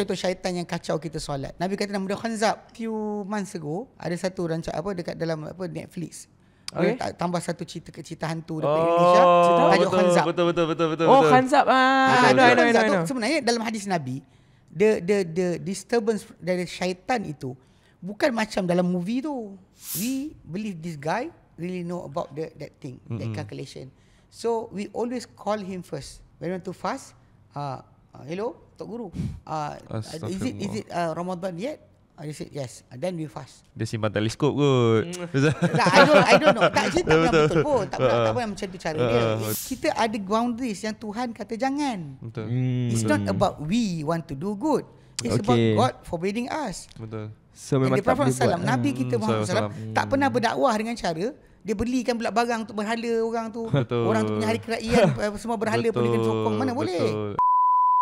contoh syaitan yang kacau kita solat. Nabi kata nama dia Khanzab. Few months ago ada satu rancak apa dekat dalam apa Netflix. Okay. Dia tambah satu cerita ke cerita hantu dekat oh, Indonesia. Tajuk Khanzab. Betul betul betul betul. Oh, betul oh Khanzab. Ah, betul, betul, betul. Khanzab sebenarnya dalam hadis Nabi the the the disturbance dari syaitan itu bukan macam dalam movie tu. We believe this guy really know about the that thing, mm-hmm. that calculation. So we always call him first. When we want to fast, uh, uh, hello tok guru uh, is it is it uh, ramadan yet I said yes Then we fast Dia simpan teleskop kot mm. tak, I, don't, I don't know Tak macam lah, betul, betul, Tak pernah, tak boleh macam tu cara dia Kita ada boundaries Yang Tuhan kata jangan Betul mm, It's not about we Want to do good It's okay. about God forbidding us Betul So memang dia tak boleh Nabi kita hmm. Muhammad SAW so, Tak pernah hmm. berdakwah dengan cara dia belikan pula barang untuk berhala orang tu. Betul. Orang tu punya hari kerajaan eh, semua berhala betul. pun dengan sokong. Mana betul. boleh? Betul.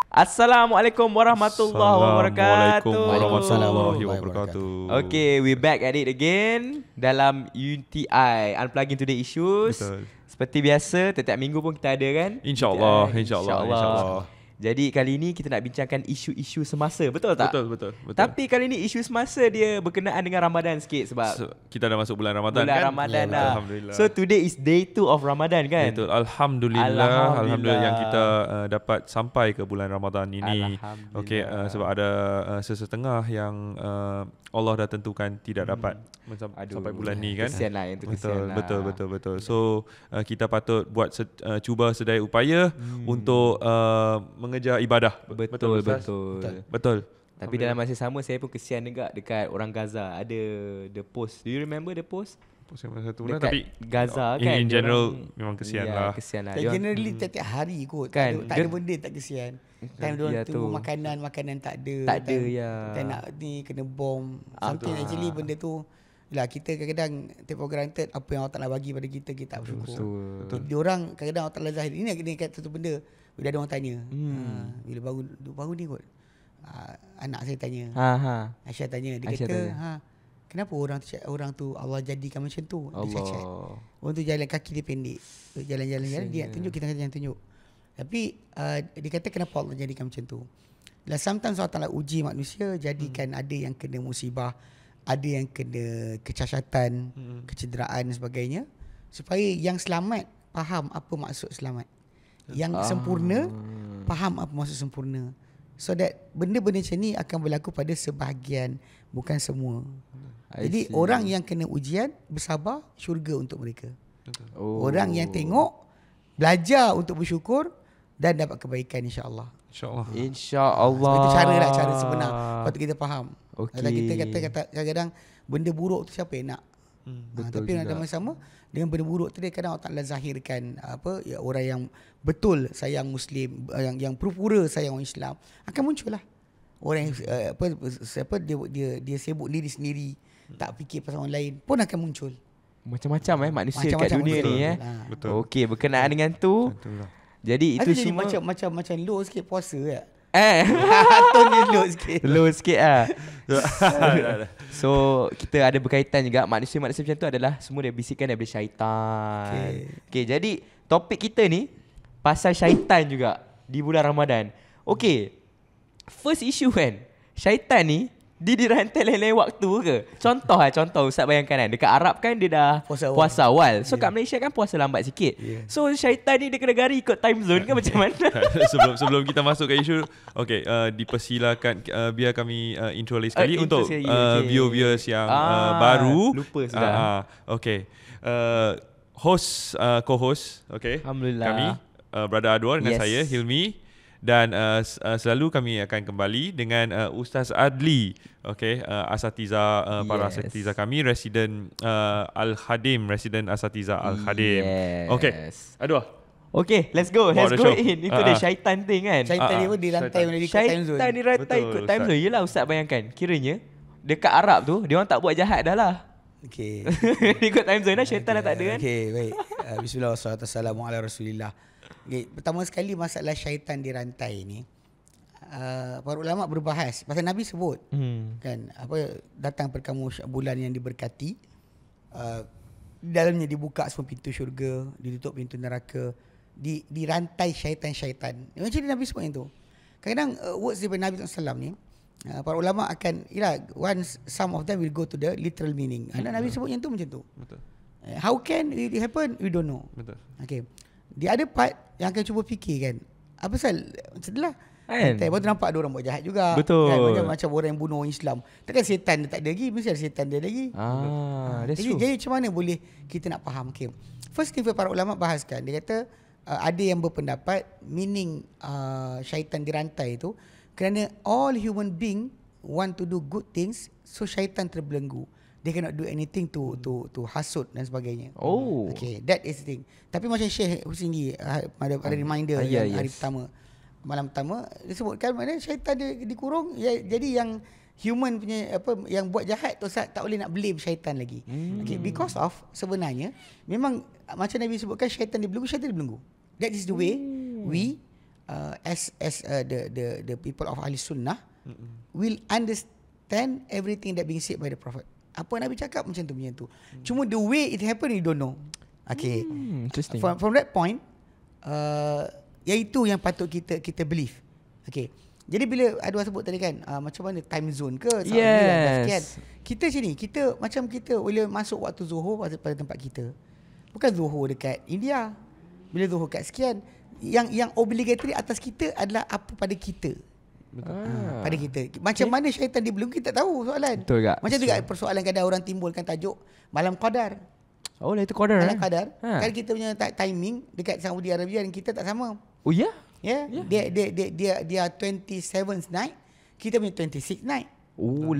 Assalamualaikum warahmatullahi wabarakatuh. Assalamualaikum warahmatullahi wabarakatuh. Okay, we back at it again dalam UTI Unplugging Today Issues. Betul. Seperti biasa, setiap minggu pun kita ada kan? Insya-Allah, insya-Allah, insya-Allah. Insyaallah, insyaallah. insya insya jadi kali ini kita nak bincangkan isu-isu semasa, betul tak? Betul, betul, betul. Tapi kali ini isu semasa dia berkenaan dengan Ramadan sikit sebab so, kita dah masuk bulan Ramadan bulan kan? Bulan Ramadan lah. lah. Alhamdulillah. So today is day 2 of Ramadan kan? Betul. Alhamdulillah. Alhamdulillah, alhamdulillah yang kita uh, dapat sampai ke bulan Ramadan ini. Okey uh, sebab ada uh, sesetengah yang uh, Allah dah tentukan tidak hmm. dapat hmm. Aduh, sampai bulan ni kan lah, betul, lah. betul betul betul betul so uh, kita patut buat se- uh, cuba sedaya upaya hmm. untuk uh, mengejar ibadah betul betul betul, betul. betul. betul. tapi dalam masa sama saya pun kesian juga dekat orang Gaza ada the post do you remember the post pusing pasal tu lah. Tapi Gaza oh, kan. In, general, memang, memang kesian yeah, lah. Kesian lah. Dan generally, hmm. tiap-tiap hari kot. Kan? Tak, ada, benda tak kesian. Time dia yeah, tu, makanan, makanan tak ada. Tak ada, ya. Yeah. nak ni, kena bom. Ah, Something betul. actually, benda tu. Lah kita kadang-kadang take for granted apa yang Allah Taala bagi pada kita kita tak bersyukur. Betul. betul. Dia orang kadang-kadang Allah Taala zahir ini kena kat satu benda bila ada orang tanya. Hmm. Ah, bila baru baru ni kot. Ah, anak saya tanya. Ha ha. Aisyah tanya dia kata ha kenapa orang tu, orang tu Allah jadikan macam tu Allah. cacat orang tu jalan kaki dia pendek jalan-jalan jalan, dia tunjuk kita kata jangan tunjuk tapi uh, dia kata kenapa Allah jadikan macam tu lah sometimes Allah Taala uji manusia jadikan hmm. ada yang kena musibah ada yang kena kecacatan hmm. kecederaan dan sebagainya supaya yang selamat faham apa maksud selamat yang ah. sempurna faham apa maksud sempurna so that benda-benda macam ni akan berlaku pada sebahagian bukan semua jadi orang yang kena ujian bersabar syurga untuk mereka. Oh. Orang yang tengok belajar untuk bersyukur dan dapat kebaikan insya-Allah. Insya-Allah. Insya-Allah. itu cara lah cara sebenar. Patut kita faham. Okay. Kadang kita kata kata kadang benda buruk tu siapa yang nak? Hmm, ha, tapi ada masa sama dengan benda buruk tu dia kadang orang taklah zahirkan apa ya, orang yang betul sayang muslim eh, yang yang pura-pura sayang orang Islam akan muncullah orang yang, eh, apa siapa dia dia dia sibuk diri sendiri tak fikir pasal orang lain pun akan muncul. Macam-macam eh manusia macam-macam kat dunia ni eh. Ha. Betul. Okey, berkenaan dengan tu. Jadi itu semua macam macam macam low sikit puasa ya. Eh, tone dia low sikit. Low sikit ah. Ya. so, kita ada berkaitan juga manusia-manusia macam tu adalah semua dia bisikan daripada syaitan. Okey. Okey, jadi topik kita ni pasal syaitan juga di bulan Ramadan. Okey. First issue kan. Syaitan ni dia dirantai lain-lain waktu ke? Contoh lah, contoh Ustaz bayangkan kan. Dekat Arab kan dia dah puasa awal. Puasa awal. So yeah. kat ya. Malaysia kan puasa lambat sikit. Yeah. So syaitan ni dia kena gari ikut time zone ke macam mana? sebelum sebelum kita masuk ke isu, okay, uh, dipersilakan uh, biar kami uh, intro lagi sekali uh, untuk uh, okay. viewers yang uh, ah, uh, baru. Lupa ah, sudah. Uh, okay. Uh, host, uh, co-host, okay. Alhamdulillah. Kami, uh, Brother Adwar dengan yes. saya, Hilmi dan uh, uh, selalu kami akan kembali dengan uh, Ustaz Adli okay, uh, asatiza uh, yes. para asatiza kami resident uh, Al Khadim, resident asatiza Al Khadim, yes. okey aduh Okay, let's go. Let's go in. Itu ah, dia ah. syaitan thing kan. Syaitan uh-huh. dia rantai mana dekat time Syaitan dirantai ikut time zone. Yelah Ustaz bayangkan. Kiranya, dekat Arab tu, dia orang tak buat jahat dah lah. Okay. ikut time zone lah, syaitan okay. dah tak ada kan. Okay, baik. Uh, Bismillahirrahmanirrahim. Assalamualaikum warahmatullahi wabarakatuh. Okay, pertama sekali masalah syaitan di rantai ni uh, para ulama berbahas pasal Nabi sebut hmm. kan apa datang perkamu kamu bulan yang diberkati uh, dalamnya dibuka semua pintu syurga ditutup pintu neraka di di rantai syaitan-syaitan macam Nabi sebut itu? kadang kadang uh, words daripada Nabi SAW ni uh, para ulama akan ialah once some of them will go to the literal meaning hmm. Nabi sebutnya itu macam tu betul eh, how can it happen we don't know betul okey di ada part yang akan cuba fikir kan. Apa pasal macam itulah. Kan? Tapi nampak ada orang buat jahat juga. Betul. Kan? Macam, orang yang bunuh Islam. Takkan syaitan dia tak ada lagi. Mesti ada syaitan dia lagi. Ah, that's jadi, true. jadi macam mana boleh kita nak faham. Okay. First thing para ulama bahaskan. Dia kata uh, ada yang berpendapat meaning uh, syaitan dirantai itu. Kerana all human being want to do good things. So syaitan terbelenggu. Hmm they cannot do anything to hmm. to to hasut dan sebagainya. Oh. Okay, that is the thing. Tapi macam Syekh Husni ah, ada ada oh. reminder ah, yeah, hari yes. pertama. Malam pertama disebutkan mana syaitan dia dikurung ya, jadi yang human punya apa yang buat jahat tu tak, tak boleh nak blame syaitan lagi. Hmm. Okay, because of sebenarnya memang ah, macam Nabi sebutkan syaitan dibelenggu, syaitan dibelenggu. That is the way hmm. we uh, as as uh, the the the people of Ahli Sunnah hmm. will understand everything that being said by the prophet apa Nabi cakap macam tu macam tu. Hmm. Cuma the way it happen, you don't know. Okay. Hmm, interesting. From, from that point uh, iaitu yang patut kita kita believe. Okay. Jadi bila ada sebut tadi kan uh, macam mana time zone ke sama kan, yes. kan? Kita sini kita macam kita boleh masuk waktu Zuhur pada, pada tempat kita. Bukan Zuhur dekat India. Bila Zuhur kat sekian yang yang obligatory atas kita adalah apa pada kita. Ha, pada kita Macam okay. mana syaitan dia belum Kita tahu soalan Betul tak Macam juga persoalan kadang orang timbulkan tajuk Malam Qadar Oh lah itu Qadar Malam eh. Qadar ha. Kan kita punya t- timing Dekat Saudi Arabia Dan kita tak sama Oh ya Ya, ya. dia, dia, dia, dia, dia 27 night Kita punya 26 night Oh,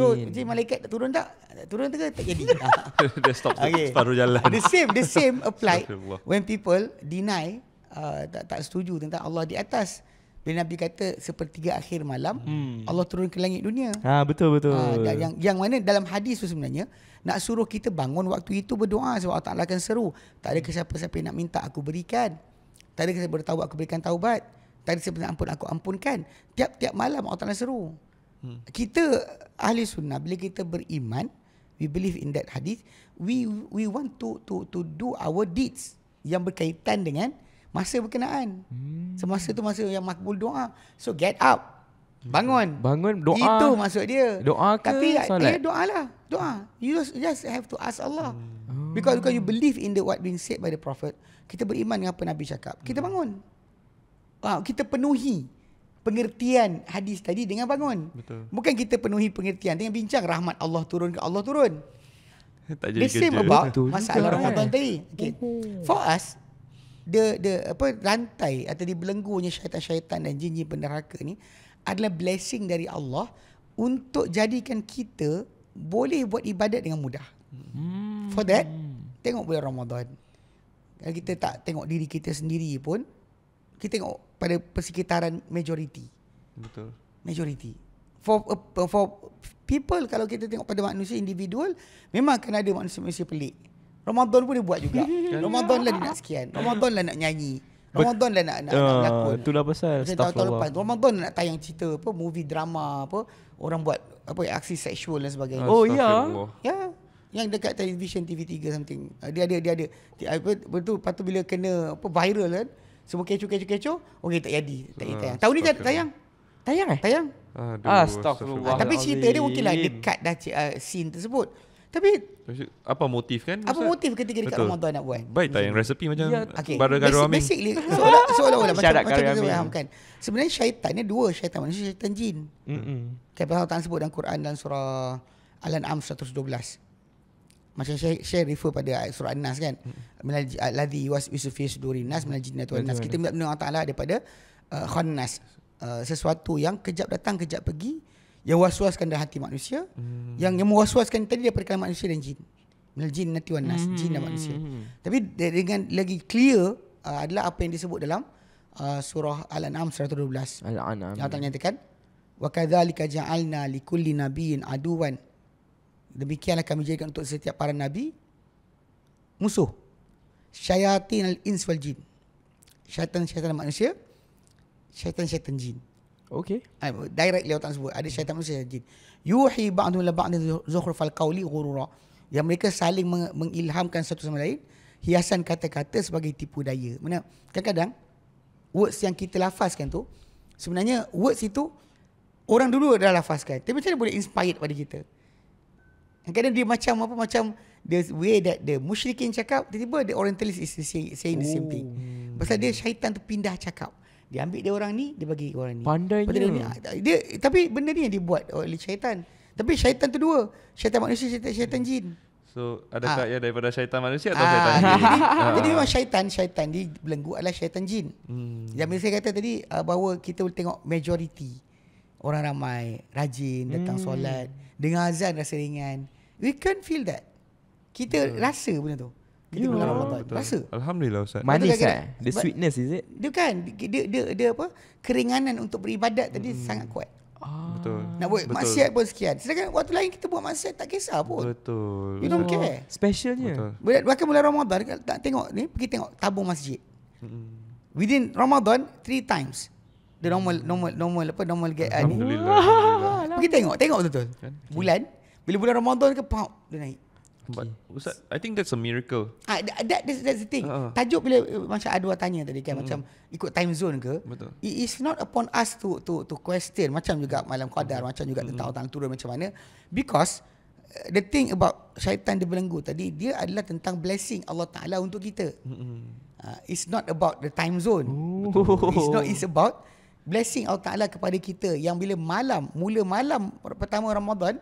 so, jadi malaikat tak turun tak? Turun tak tak jadi. Ah. Dia stop okay. separuh jalan. The same, the same apply when people deny uh, tak, tak setuju tentang Allah di atas bila Nabi kata sepertiga akhir malam hmm. Allah turun ke langit dunia. Ha betul betul. Ha, yang yang mana dalam hadis tu sebenarnya nak suruh kita bangun waktu itu berdoa sebab Allah Taala akan seru. Tak ada siapa-siapa yang nak minta aku berikan. Tak ada siapa bertaubat aku berikan taubat. Tak ada siapa ampun aku ampunkan. Tiap-tiap malam Allah Taala seru. Hmm. Kita ahli sunnah bila kita beriman we believe in that hadis we we want to to to do our deeds yang berkaitan dengan Masa berkenaan hmm. Semasa tu masa yang makbul doa So get up Bangun Bangun doa Itu maksud dia Doa ke Tapi, eh, solat? Eh, ya, doa lah Doa You just, just have to ask Allah hmm. because, because you believe in the what been said by the prophet Kita beriman dengan apa Nabi cakap Kita hmm. bangun wow, ah, Kita penuhi Pengertian hadis tadi dengan bangun Betul. Bukan kita penuhi pengertian Dengan bincang rahmat Allah turun ke Allah turun tak jadi kerja. masalah Ramadan kan? tadi okay. For us dia dia apa rantai atau di dibelenggunya syaitan-syaitan dan jin-jin peneraka ni adalah blessing dari Allah untuk jadikan kita boleh buat ibadat dengan mudah. Hmm. For that, tengok bulan Ramadan. Kalau kita tak tengok diri kita sendiri pun, kita tengok pada persekitaran majoriti. Betul. Majoriti. For uh, for people kalau kita tengok pada manusia individual, memang kena ada manusia-manusia pelik. Ramadan pun dia buat juga. Ramadan lah dia nak sekian. Ramadan lah nak nyanyi. Ramadan lah nak, nak, uh, nak lakon. Itulah pasal Maksudnya staff Ramadan nak tayang cerita apa, movie drama apa. Orang buat apa aksi seksual dan sebagainya. Ah, oh, ya. Ya. Yang dekat television TV3 something. Ah, dia ada, dia ada. Dia, apa, betul, lepas bila kena apa viral kan. Semua kecoh, kecoh, kecoh. Okey, tak jadi. Tak jadi tayang. Tahun ni tak tayang. Tayang eh? Tayang. Aduh, ah, staff Tapi cerita dia lah, mungkin dekat dah uh, scene tersebut. Tapi apa motif kan? Apa Ustaz? motif ketika dekat Betul. Ramadan nak buat? Baik tak yang hmm. resepi macam ya. okay. barang Basi- garam Basically, seolah-olah seolah, seolah, macam, macam kita fahamkan. Sebenarnya syaitan ni dua syaitan manusia, syaitan jin. Mm -hmm. Kata sebut dalam Quran dan surah Al-An'am 112. Macam saya, saya refer pada surah An-Nas kan. Al-Ladhi yuwaswisu fi suduri nas minal jinni wa nas. Kita minta Allah Taala daripada uh, khannas. Uh, sesuatu yang kejap datang kejap pergi yang waswaskan dah hati manusia hmm. yang yang mewaswaskan tadi daripada kalangan manusia dan jin. Mel jin nanti wan nas, hmm. jin dan hmm. manusia. Hmm. Tapi dengan lagi clear uh, adalah apa yang disebut dalam uh, surah Al-An'am 112. Al-An'am. Yang Allah nyatakan wa kadzalika ja'alna likulli nabiin aduan. Demikianlah kami jadikan untuk setiap para nabi musuh. syaitan al-ins wal jin. Syaitan-syaitan manusia, syaitan-syaitan jin. Okay. Uh, direct lewat tak sebut. Ada syaitan manusia jin. Yuhi ba'dun la ba'dun zuhur fal qawli ghurura. Yang mereka saling meng- mengilhamkan satu sama lain. Hiasan kata-kata sebagai tipu daya. Mana kadang-kadang words yang kita lafazkan tu. Sebenarnya words itu orang dulu dah lafazkan. Tapi macam mana boleh inspire pada kita? Kadang-kadang dia macam apa macam the way that the musyrikin cakap tiba-tiba the orientalist is saying, saying the same thing. Oh. Pasal dia syaitan tu pindah cakap. Dia ambil dia orang ni, dia bagi orang ni. Pandai Dia, dia, ah, dia, tapi benda ni yang dibuat oleh syaitan. Tapi syaitan tu dua. Syaitan manusia, syaitan, syaitan jin. So, ada ah. tak ha. Ya yang daripada syaitan manusia atau ha. syaitan ah. jin? Jadi, ha. jadi memang syaitan, syaitan ni belenggu adalah syaitan jin. Hmm. Yang saya kata tadi, uh, bahawa kita boleh tengok majoriti. Orang ramai, rajin, datang hmm. solat. Dengar azan rasa ringan. We can feel that. Kita yeah. rasa benda tu. Yeah. Ketika yeah, Ramadan Rasa Alhamdulillah Ustaz Manis kan The eh? sweetness is it Dia kan dia, dia, dia, dia apa Keringanan untuk beribadat tadi mm. Sangat kuat Ah, betul. Nak buat betul. maksiat pun sekian. Sedangkan waktu lain kita buat maksiat tak kisah pun. Betul. You don't care. Specialnya. Bila, bahkan mulai Ramadan, tak tengok ni, pergi tengok tabung masjid. Hmm. Within Ramadan, three times. The normal, normal, normal, apa, normal get ni. Alhamdulillah. Pergi tengok, tengok betul-betul. Kan? Bulan, bila bulan Ramadan ke, pop, dia naik okay. but ustaz i think that's a miracle ah that, that that's, that's the thing uh-huh. tajuk bila eh, macam ada orang tanya tadi kan mm. macam ikut time zone ke betul it is not upon us to to to question macam juga malam qadar mm. macam juga hmm. tentang hutang turun macam mana because eh, the thing about syaitan dia belenggu tadi dia adalah tentang blessing Allah taala untuk kita mm. uh, it's not about the time zone Ooh. it's not it's about blessing Allah taala kepada kita yang bila malam mula malam pertama ramadan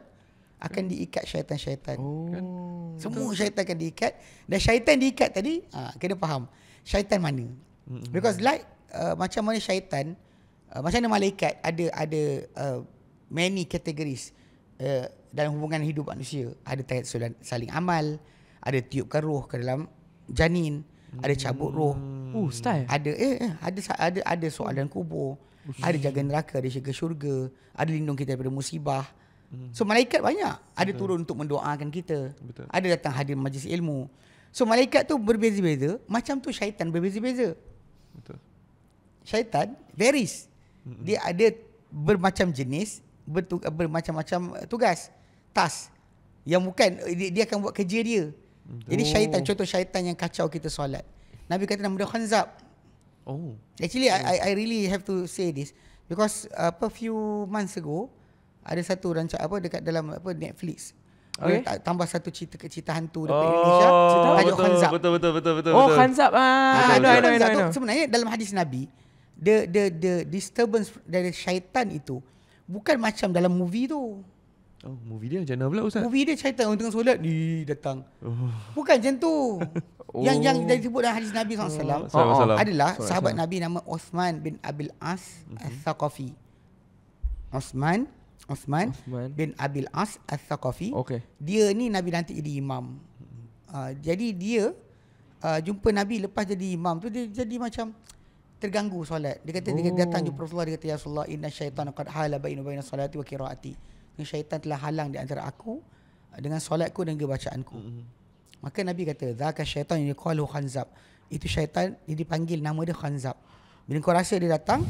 akan diikat syaitan-syaitan. Oh. Semua syaitan akan diikat dan syaitan diikat tadi ah kena faham syaitan mana. Because like uh, macam mana syaitan uh, macam mana malaikat ada ada uh, many categories uh, dalam hubungan hidup manusia. Ada tahsul saling amal, ada tiup keruh ke dalam janin, ada cabut roh. Oh, style. Ada eh, eh ada ada ada soalan kubur. Ada jaga neraka, ada syurga, ada lindung kita daripada musibah. Hmm. So malaikat banyak ada Betul. turun untuk mendoakan kita. Betul. Ada datang hadir majlis ilmu. So malaikat tu berbeza-beza, macam tu syaitan berbeza-beza. Syaitan varies. Mm-hmm. Dia ada bermacam jenis, bermacam-macam eh, tugas, task. yang bukan eh, dia, dia akan buat kerja dia. Oh. Jadi syaitan oh. contoh syaitan yang kacau kita solat. Nabi kata nama dia Khanzab. Oh. Actually I hmm. I really have to say this because a uh, few months ago ada satu rancak apa dekat dalam apa Netflix. Okay. Dia tambah satu cerita ke cerita hantu dekat oh, Indonesia. Tajuk Khanzab. Betul betul betul betul. Oh, betul oh Khanzab. Ah, betul, betul, betul. sebenarnya dalam hadis Nabi, the the the disturbance dari syaitan itu bukan macam dalam movie tu. Oh, movie dia macam mana pula Ustaz? Movie dia cerita orang tengah solat, ni datang. Oh. Bukan macam tu. oh. Yang yang dari sebut dalam hadis Nabi SAW oh. adalah salam. sahabat salam. Nabi nama Osman bin Abil As mm-hmm. Al-Thaqafi. Osman Osman, Osman bin Abil As Al-Thaqafi. Okay. Dia ni Nabi nanti jadi imam. Uh, jadi dia uh, jumpa Nabi lepas jadi imam tu dia jadi macam terganggu solat. Dia kata oh. dia datang jumpa Rasulullah dia kata ya Rasulullah inna syaitan qad hala baina baina salati wa qiraati. syaitan telah halang di antara aku dengan solatku dan juga bacaanku. Mm-hmm. Maka Nabi kata zaka syaitan yang qalu khanzab. Itu syaitan dia dipanggil nama dia khanzab. Bila kau rasa dia datang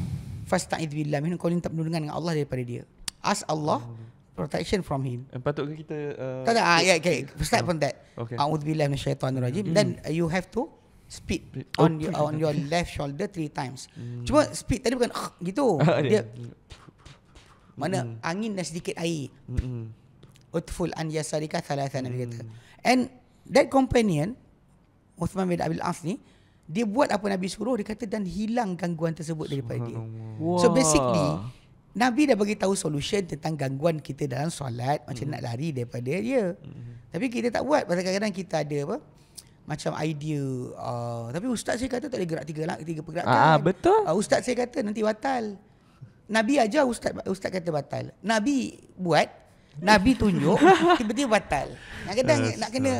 fasta'id billah. Bila kau minta perlindungan dengan Allah daripada dia ask Allah hmm. protection from him. And eh, patutkah kita uh, Tak tak ah, yeah, okay. Start from that. Hmm. Okay. Auzubillahi minasyaitanir rajim. Mm. Then uh, you have to speak oh, on your on your left shoulder three times. Mm. Cuma spit tadi bukan uh, gitu. Ah, dia hmm. mana mm. angin dan sedikit air. Hmm. Utful an yasarika thalathan mm. kata. And that companion Uthman bin Abil Af ni dia buat apa Nabi suruh dia kata dan hilang gangguan tersebut daripada dia. So basically Nabi dah bagi tahu solution tentang gangguan kita dalam solat macam hmm. nak lari daripada dia. Hmm. Tapi kita tak buat pasal kadang-kadang kita ada apa? macam idea uh, tapi ustaz saya kata tak boleh gerak tiga lah tiga pergerakan. Ah, ah betul. Uh, ustaz saya kata nanti batal. Nabi aja ustaz ustaz kata batal. Nabi buat Nabi tunjuk tiba-tiba batal. Nak kata nak kena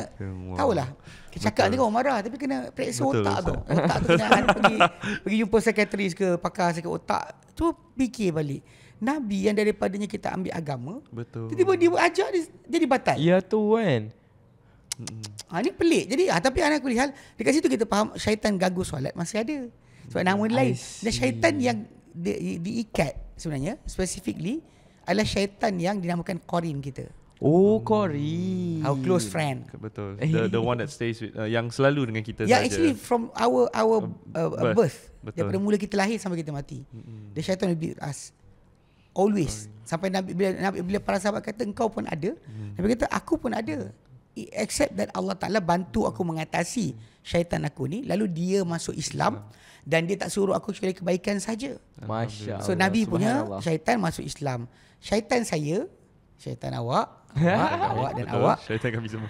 tahulah. Cakap ni kau marah tapi kena periksa otak tu. Otak tu kena pergi pergi jumpa sekretaris ke pakar sakit otak tu fikir balik Nabi yang daripadanya kita ambil agama Betul Tiba-tiba dia ajak dia jadi batal Ya tu kan ha, Ini pelik Jadi ha, tapi anak aku lihat Dekat situ kita faham syaitan gagu solat masih ada Sebab nama dia lain Dan syaitan yang di, di, diikat sebenarnya Specifically adalah syaitan yang dinamakan korin kita Oh, hmm. Cory. Our close friend. Betul. Eh. The the one that stays with uh, yang selalu dengan kita saja. Yeah, sahaja. actually from our our um, uh, uh, birth. birth. Betul. Daripada mula kita lahir sampai kita mati. Mm-hmm. The shaitan will be with us always. Corey. Sampai Nabi bila Nabi bila para sahabat kata engkau pun ada, mm. Nabi kata aku pun ada. Except that Allah Taala bantu aku mengatasi syaitan aku ni lalu dia masuk Islam dan dia tak suruh aku kecuali kebaikan saja. Masya-Allah. So Nabi punya syaitan masuk Islam. Syaitan saya, syaitan awak awak, dan Betul. awak. Syaitan kami semua.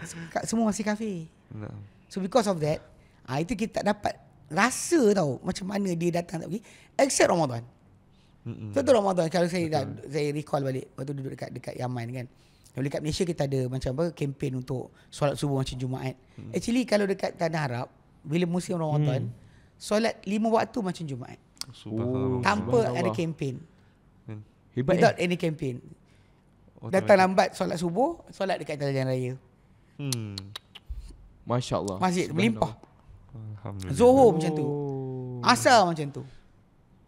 semua masih kafe. No. So because of that, ah itu kita tak dapat rasa tau macam mana dia datang tak pergi. Except Ramadan. Mm-mm. Ramadan kalau saya dah, saya recall balik waktu duduk dekat dekat Yaman kan. Kalau dekat Malaysia kita ada macam apa kempen untuk solat subuh macam Jumaat. Mm. Actually kalau dekat tanah Arab bila musim Ramadan mm. solat lima waktu macam Jumaat. Oh, tanpa ada kempen. Hebat eh? Without eh. any campaign oh, datang lambat solat subuh, solat dekat jalan raya. Hmm. Masya-Allah. Masjid melimpah. Alhamdulillah. Zuhur macam tu. Oh. Asal macam tu.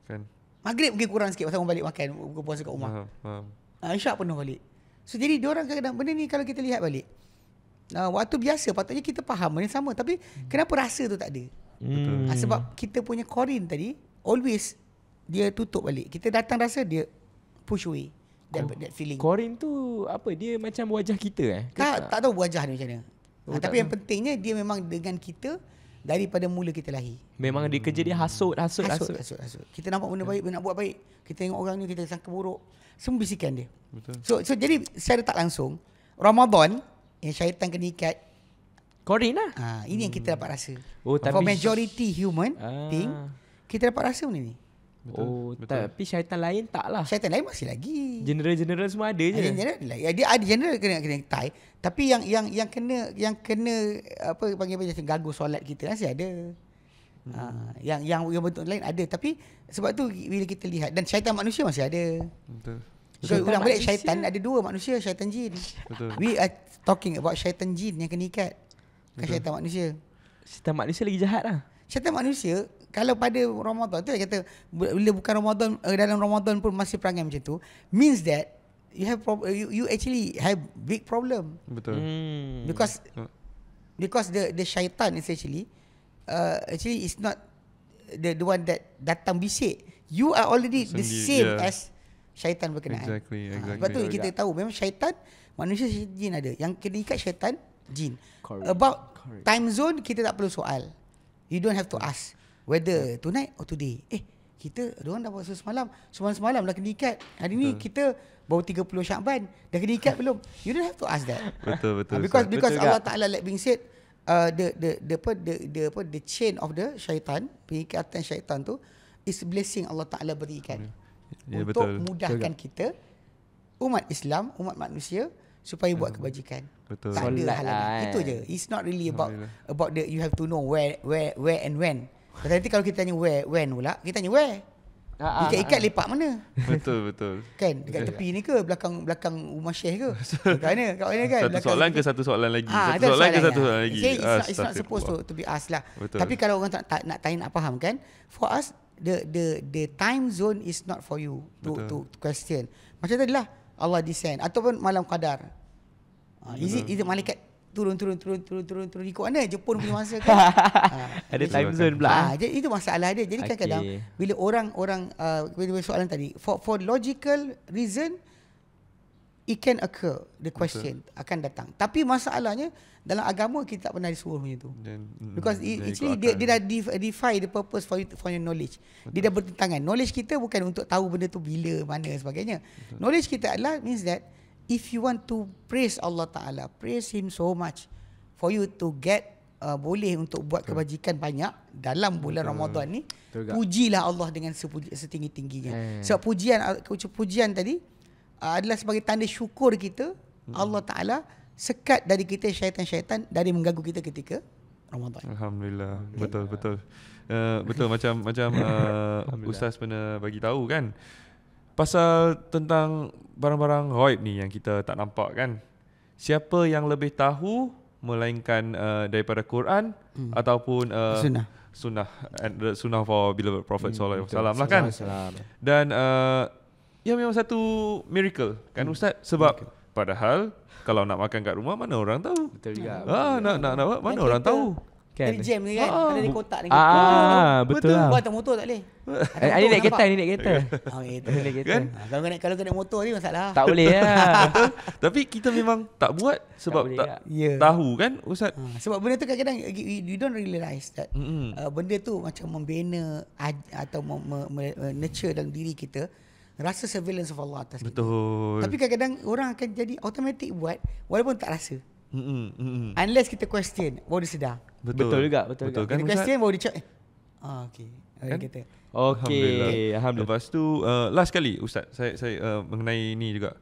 Kan. Maghrib pergi kurang sikit pasal orang balik makan buka puasa kat rumah. Faham. Uh, Isyak penuh balik. So jadi dia orang kadang-kadang benda ni kalau kita lihat balik. Nah, waktu biasa patutnya kita faham benda sama tapi hmm. kenapa rasa tu tak ada? Hmm. Uh, sebab kita punya korin tadi always dia tutup balik. Kita datang rasa dia push away that, that feeling. Korin tu apa dia macam wajah kita eh? Ke tak, tak tak tahu wajah dia macam mana. Oh, ha, tapi yang tahu. pentingnya dia memang dengan kita daripada mula kita lahir. Memang hmm. dia kerja dia hasut hasut hasut. Hasut hasut. hasut. Kita nampak benda ya. baik, hmm. nak buat baik. Kita tengok orang ni kita sangka buruk. Semua bisikan dia. Betul. So so jadi secara tak langsung Ramadan yang syaitan kena ikat Korin lah. Ha, ini hmm. yang kita dapat rasa. Oh, For majority human ah. thing, kita dapat rasa benda ni. Betul. Oh, betul. Tapi syaitan lain tak lah. Syaitan lain masih lagi. General-general semua ada je. General ada Dia ada general kena kena tie. Tapi yang yang yang kena yang kena apa panggil macam ganggu solat kita lah, masih ada. Hmm. Ha, yang yang yang bentuk lain ada tapi sebab tu bila kita lihat dan syaitan manusia masih ada. Betul. betul. So, ulang balik syaitan ada dua manusia syaitan jin. Betul. We are talking about syaitan jin yang kena ikat. Bukan syaitan manusia. Syaitan manusia lagi jahat lah. Syaitan manusia kalau pada Ramadan tu dia kata bila bukan Ramadan eh, dalam Ramadan pun masih perangai macam tu means that you have you, you actually have big problem betul hmm. because uh. because the the syaitan is actually uh, actually is not the the one that datang bisik you are already Sendir, the same yeah. as syaitan berkenaan exactly ha, exactly ha, sebab tu kita tahu memang syaitan manusia jin ada yang kena ikat syaitan jin Correct. about Correct. time zone kita tak perlu soal you don't have to ask Whether yeah. Oh, tonight or today. Eh, kita orang dah puasa semalam. Semalam-semalam dah kena ikat. Hari ni kita baru 30 Syakban. Dah kena ikat belum? You don't have to ask that. betul, betul. Ah, because betul, because betul Allah Ta'ala like being said, uh, the, the, the, the, the, the, the, the chain of the syaitan, pengikatan syaitan tu, is blessing Allah Ta'ala berikan. Yeah, ya, untuk betul. mudahkan betul. kita, umat Islam, umat manusia, supaya ya, buat kebajikan. Betul. Tak ada halangan. Itu eh. je. It's not really about about the you have to know where where where and when. Kata Nanti kalau kita tanya where, when pula, kita tanya where. Ha, ha, Ikat-ikat ha, lepak mana? Betul, betul. Kan? Dekat tepi ni ke? Belakang belakang rumah Syekh ke? Dekat mana? Dekat mana kan? Satu soalan ke satu soalan lagi? Ha, satu soalan, ke satu lah. soalan lagi? Okay, it's, not, it's not supposed to, to be asked lah. Betul. Tapi kalau orang tak, tak nak tanya nak faham kan? For us, the the the time zone is not for you to, to, to question. Macam tadi lah. Allah descend. Ataupun malam qadar. Ha, is, it, is it malaikat turun turun turun turun turun turun ikut mana Jepun punya masa kan. ha, ada time zone pula. Ha, jadi itu masalah dia. Jadi okay. kadang-kadang bila orang-orang uh, soalan tadi for, for logical reason it can occur the question okay. akan datang. Tapi masalahnya dalam agama kita tak pernah disuruh macam tu. Mm, Because then it, actually dia, dia dah defy the purpose for, for your knowledge. Betul. Dia dah bertentangan. Knowledge kita bukan untuk tahu benda tu bila, mana sebagainya. Betul. Knowledge kita adalah means that if you want to praise Allah Ta'ala, praise Him so much for you to get Uh, boleh untuk buat Betul. kebajikan banyak dalam bulan Betul. Ramadan ni Betul pujilah Allah dengan setinggi-tingginya eh. sebab pujian uh, pujian tadi uh, adalah sebagai tanda syukur kita hmm. Allah Taala sekat dari kita syaitan-syaitan dari mengganggu kita ketika Ramadan. Alhamdulillah. Okay. Betul betul. Uh, betul macam macam uh, ustaz pernah bagi tahu kan. Uh, Pasal tentang barang-barang gaib ni yang kita tak nampak kan. Siapa yang lebih tahu melainkan uh, daripada Quran hmm. ataupun uh, sunnah. Sunnah and the eh, sunnah for beloved prophet hmm. sallallahu alaihi wasallam lah kan. Dan uh, ia ya, memang satu miracle kan hmm. ustaz sebab miracle. padahal kalau nak makan kat rumah mana orang tahu. Betul juga. Ah nak, nak nak nak mana dan orang kita, tahu kan. Jadi jam ni kan. Oh. Ada di kotak ni. Ah, oh, betul. Lah. Kau atas motor tak boleh. Ini eh, naik nampak. ini naik kereta. Oh, itu naik kereta. Kan? kalau kena kalau kena motor ni masalah. Tak boleh lah. Tapi kita memang tak buat sebab tak, tak, tak yeah. Ya. tahu kan ustaz. Ha, sebab benda tu kadang-kadang you, you don't realize that. Mm-hmm. Uh, benda tu macam membina atau mem- nurture dalam diri kita rasa surveillance of Allah atas Betul. kita. Betul. Tapi kadang-kadang orang akan jadi automatic buat walaupun tak rasa. Mm-mm. Mm-mm. Unless kita question, baru dia sedar. Betul. betul juga, betul, betul juga. Kan, kita question, baru dia cakap, eh. Ah, okay. Kan? Okay. Kita. Okay. Alhamdulillah. Alhamdulillah. Lepas tu, uh, last kali Ustaz, saya, saya uh, mengenai ni juga.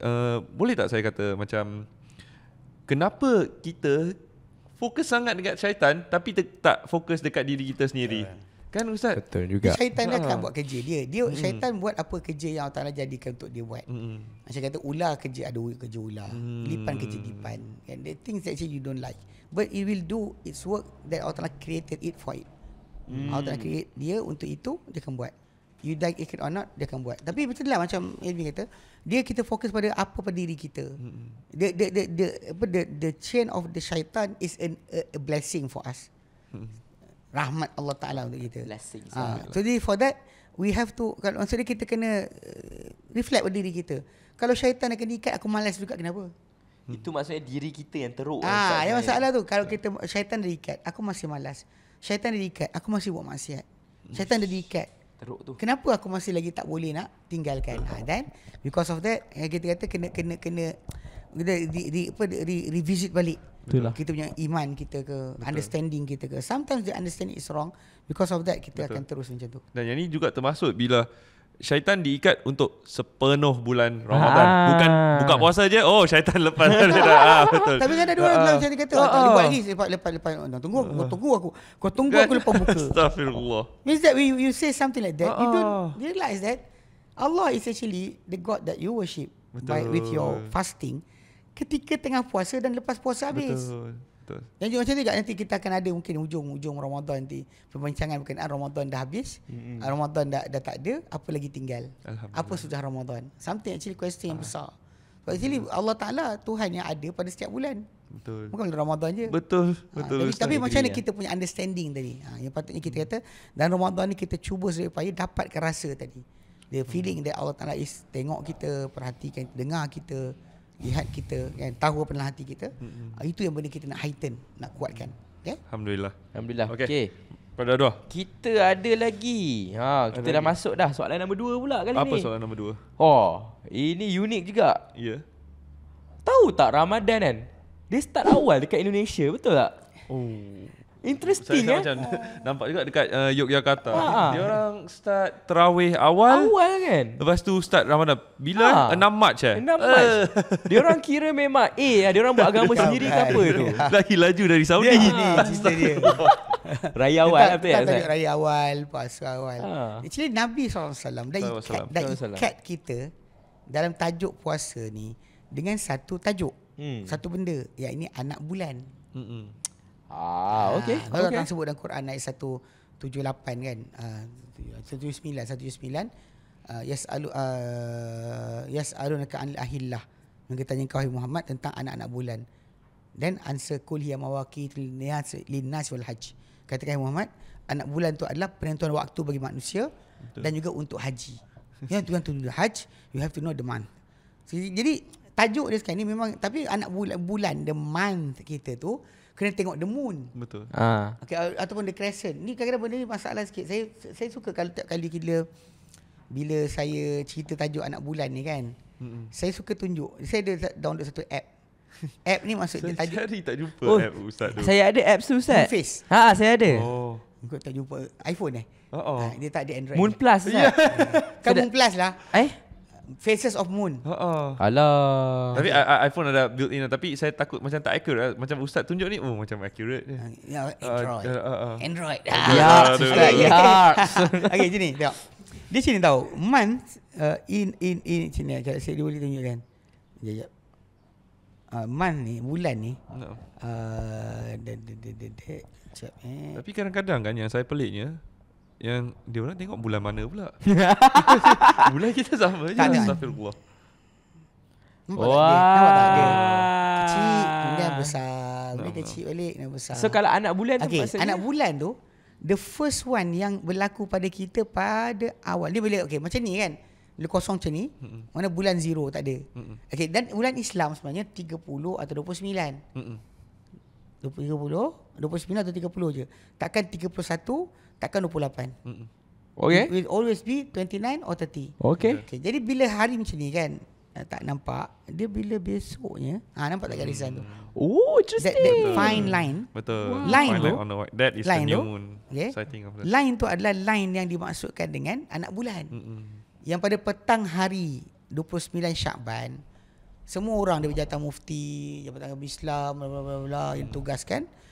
Uh, boleh tak saya kata macam, kenapa kita fokus sangat dekat syaitan tapi tak fokus dekat diri kita sendiri? Kan Ustaz? Betul juga. Syaitan dia ha. Ah. buat kerja dia. Dia mm. syaitan buat apa kerja yang Allah jadikan untuk dia buat. Mm. Macam kata ular kerja ada kerja ular. Mm. Lipan kerja lipan. And the things that you don't like. But it will do its work that Allah created it for it. Mm. Allah create dia untuk itu dia akan buat. You like it or not dia akan buat. Tapi betul lah macam Elvin kata, dia kita fokus pada apa pada diri kita. Mm. The, the, the, the, the, the, the chain of the syaitan is an, a, a blessing for us. Mm rahmat Allah Taala untuk kita. Blessing. Uh, so for that we have to kalau maksudnya kita kena uh, reflect pada diri kita. Kalau syaitan akan ikat aku malas juga kenapa? Hmm. Itu maksudnya diri kita yang teruk. Lah, ah, yang kan? masalah tu kalau ah. kita syaitan dia ikat, aku masih malas. Syaitan dia ikat, aku masih buat maksiat. Syaitan dia ikat. Teruk tu. Kenapa aku masih lagi tak boleh nak tinggalkan? Ha, then because of that, eh, kita kata kena kena kena kita di, di, apa, di, revisit balik. Betul lah. Kita punya iman kita ke Betul. Understanding kita ke Sometimes the understanding is wrong Because of that Kita Betul. akan terus macam tu Dan yang ni juga termasuk Bila syaitan diikat Untuk sepenuh bulan Ramadan ah. Bukan buka puasa je Oh syaitan lepas ah, Betul Tapi kan ada dua orang Syaitan kata oh, Tak boleh buat lagi Lepas-lepas lepas. Oh, tunggu aku ah. Tunggu aku Kau tunggu kan? aku lepas buka Astagfirullah Means that you, you say something like that You ah. don't realise that Allah is actually The God that you worship Betul. By, With your fasting ketika tengah puasa dan lepas puasa habis. Betul. Betul. Dan juga macam ni juga nanti kita akan ada mungkin ujung-ujung Ramadan nanti perbincangan berkenaan Ramadan dah habis. Mm-hmm. Ramadan dah, dah tak ada, apa lagi tinggal? Apa sudah Ramadan? Something actually question ah. yang besar. Sebab actually Allah Taala Tuhan yang ada pada setiap bulan. Betul. Bukan bulan Ramadan je. Betul. Ah, betul. tapi, tapi macam mana kita punya understanding tadi? Ha, yang patutnya kita kata dan Ramadan ni kita cuba supaya dapatkan rasa tadi. The feeling hmm. that Allah Taala is tengok kita, perhatikan, dengar kita lihat kita kan tahu apa dalam hati kita hmm itu yang benda kita nak heighten nak kuatkan okay? Ya? alhamdulillah alhamdulillah okey okay. pada dua kita ada lagi ha kita ada dah lagi. masuk dah soalan nombor dua pula kali apa ni apa soalan nombor dua oh ini unik juga ya yeah. tahu tak Ramadan kan dia start awal dekat Indonesia betul tak oh Interesting eh. Macam oh. nampak juga dekat uh, Yogyakarta. Ah. Dia orang start terawih awal. Awal kan? Lepas tu start Ramadan bila? Ah. 6 Mac eh. 6 Mac. Uh. Dia orang kira memang eh dia orang buat agama sendiri ke apa tu? Lagi laju dari Saudi ni cerita dia. Raya awal apa ya? raya awal, puasa awal. Ah. Actually Nabi SAW dan ikat, dan ikat, ikat kita dalam tajuk puasa ni dengan satu tajuk. Hmm. Satu benda. Ya ini anak bulan. Hmm. hmm. Ah, ah, okey. Ha, kalau okay. sebut dalam Quran ayat 178 kan. Ah uh, 179 179 yasalu uh, yasalunaka anil ahillah. Mereka tanya kau Muhammad tentang anak-anak bulan. Dan ansa kul hiya mawaqit linnas linnas wal haji. Katakan Muhammad, anak bulan tu adalah penentuan waktu bagi manusia Betul. dan juga untuk haji. Ya, yang tuan tu haji, you have to know the month. So, jadi tajuk dia sekarang ni memang tapi anak bulan bulan the month kita tu kena tengok the moon. Betul. Ha. Okay, ataupun the crescent. Ni kadang-kadang benda ni masalah sikit. Saya saya suka kalau tiap kali kita bila saya cerita tajuk anak bulan ni kan. Mm-mm. Saya suka tunjuk. Saya ada download satu app. App ni maksud saya dia tajuk. Saya tak jumpa oh, app Ustaz tu. Saya ada app tu Ustaz. Moonface. Ha, ha, saya ada. Oh. Kau tak jumpa iPhone eh? Oh, oh. Ha, dia tak ada Android. Moon Plus Ustaz. Yeah. Ya. Kan moon Plus lah. Eh? Faces of Moon. Ha Alah. Tapi I, I, iPhone ada built in lah. tapi saya takut macam tak accurate lah. macam ustaz tunjuk ni oh macam accurate dia. Uh, ya Android. Uh, uh, uh, uh. Android. Ya, ha, ha. Ah, ya ustaz. Ya. Okey sini tengok. Di sini tahu month uh, in in in sini aja saya dia boleh tunjuk kan. Ya ya. Uh, ah, month ni bulan ni. Ha. Uh, de de de de de. eh. Tapi kadang-kadang kan yang saya peliknya yang dia orang tengok bulan mana pula? bulan kita sama je. Astagfirullah. Wah. Kecil, kemudian besar. Kemudian kecil balik, kemudian besar. So kalau anak bulan okay. maksudnya? Anak bulan tu, the first one yang berlaku pada kita pada awal. Dia boleh, okay, macam ni kan. Bila kosong macam ni, Mm-mm. mana bulan zero tak ada. Mm-mm. Okay, dan bulan Islam sebenarnya 30 atau 29. Mm-mm. 30, 29 atau 30 je. Takkan 31, takkan 28. Mm. Okay. It will always be 29 or 30. Okay. okay. Jadi bila hari macam ni kan, eh, tak nampak, dia bila besoknya, ah ha, nampak tak garisan tu? Mm. Oh, interesting. That, that fine line. Betul. Wow. Line tu. That is the new moon. Okay. Of that. Line tu adalah line yang dimaksudkan dengan anak bulan. Mm-mm. Yang pada petang hari 29 Syakban, semua orang dari jatah mufti, jabatan Islam, bla bla bla, yang mm. tugas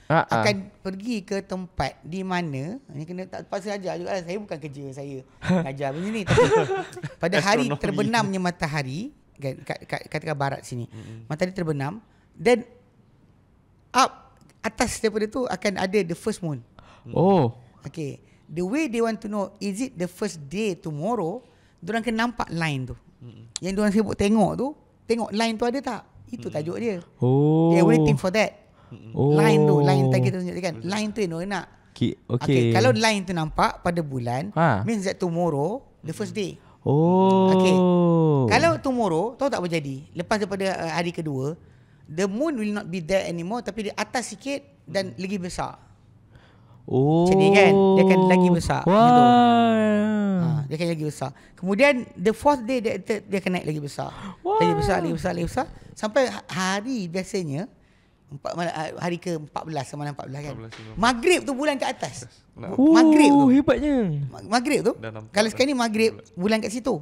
Ha-ha. akan pergi ke tempat di mana ni kena tak terpaksa ajar juga lah. saya bukan kerja saya ha. ajar macam ni tapi pada hari terbenamnya matahari kan kat, kat, barat sini mm-hmm. matahari terbenam then up atas daripada tu akan ada the first moon oh okay the way they want to know is it the first day tomorrow diorang kena nampak line tu mm-hmm. yang diorang sibuk tengok tu tengok line tu ada tak itu tajuk dia oh they waiting for that Oh. Line tu, line oh. tadi kita tunjukkan. Line tu Nur nak. Okay. okay. kalau line tu nampak pada bulan, ha. means that tomorrow, the first day. Oh. Okay. Kalau tomorrow, tahu tak apa jadi? Lepas daripada uh, hari kedua, the moon will not be there anymore tapi di atas sikit dan lagi besar. Oh. Macam kan? Dia akan lagi besar. Wow. Ha, dia akan lagi besar. Kemudian the fourth day dia, dia akan naik lagi besar. Wow. Lagi besar, lagi besar, lagi besar. Sampai ha-, hari biasanya, Ah, hari ke-14 ke malam 14 kan. 14, maghrib tu bulan kat atas. Oh, maghrib tu. Oh, hebatnya. Maghrib tu. Kalau sekarang ni maghrib bulan kat situ.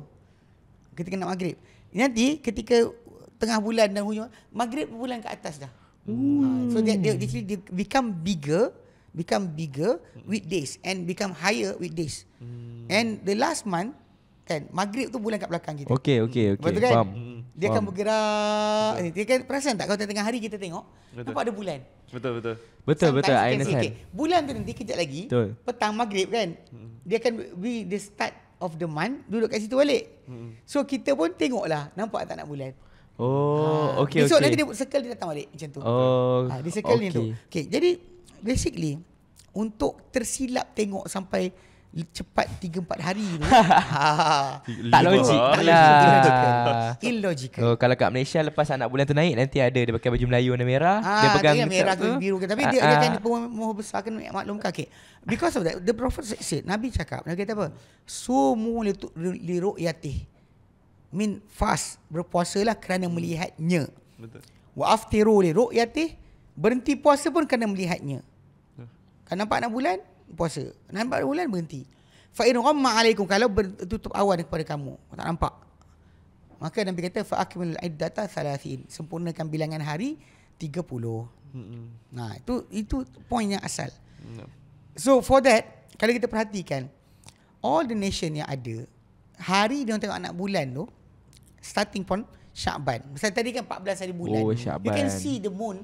Ketika nak maghrib. Nanti ketika tengah bulan dan hujung maghrib bulan kat atas dah. Ooh. Ah, so dia dia dia become bigger, become bigger with days and become higher with days. Hmm. And the last month kan maghrib tu bulan kat belakang kita. Okay okay okay. Betul kan? Faham. Dia akan bergerak. Betul. Dia kan perasan tak kalau tengah hari kita tengok. Betul. Nampak ada bulan. Betul, betul. Betul, Sometimes betul. I understand. Okay. Bulan tu nanti kejap lagi. Betul. Petang maghrib kan. Hmm. Dia akan be the start of the month. Duduk kat situ balik. Hmm. So kita pun tengok lah, Nampak tak nak bulan. Oh, ha. okay, Besok okay. nanti dia circle dia datang balik macam tu. Oh, ha, ah, dia circle okay. ni tu. Okay, jadi basically untuk tersilap tengok sampai cepat 3 4 hari tu. Ah. tak logik. Tak logik. Illogical. Oh, kalau kat Malaysia lepas anak bulan tu naik nanti ada dia pakai baju Melayu warna merah, ah, dia pegang dia merah ke biru ke tapi ah, dia ah. dia kan mau besar kan maklum kaki. Because of that the prophet said, Nabi cakap, Nabi kata apa? Sumu li ru'yati. Min fast berpuasa lah kerana melihatnya. Betul. Wa aftiru li ru'yati. Berhenti puasa pun kerana melihatnya. Kan nampak anak bulan? puasa. Nampak bulan berhenti. Fa in ghamma alaikum kalau tutup awan kepada kamu. Tak nampak. Maka Nabi kata fa akmilul iddata 30. Sempurnakan bilangan hari 30. Hmm. Nah, itu itu poin yang asal. So for that, kalau kita perhatikan all the nation yang ada hari dia tengok anak bulan tu starting from Syaban. Masa tadi kan 14 hari bulan. Oh, You can see the moon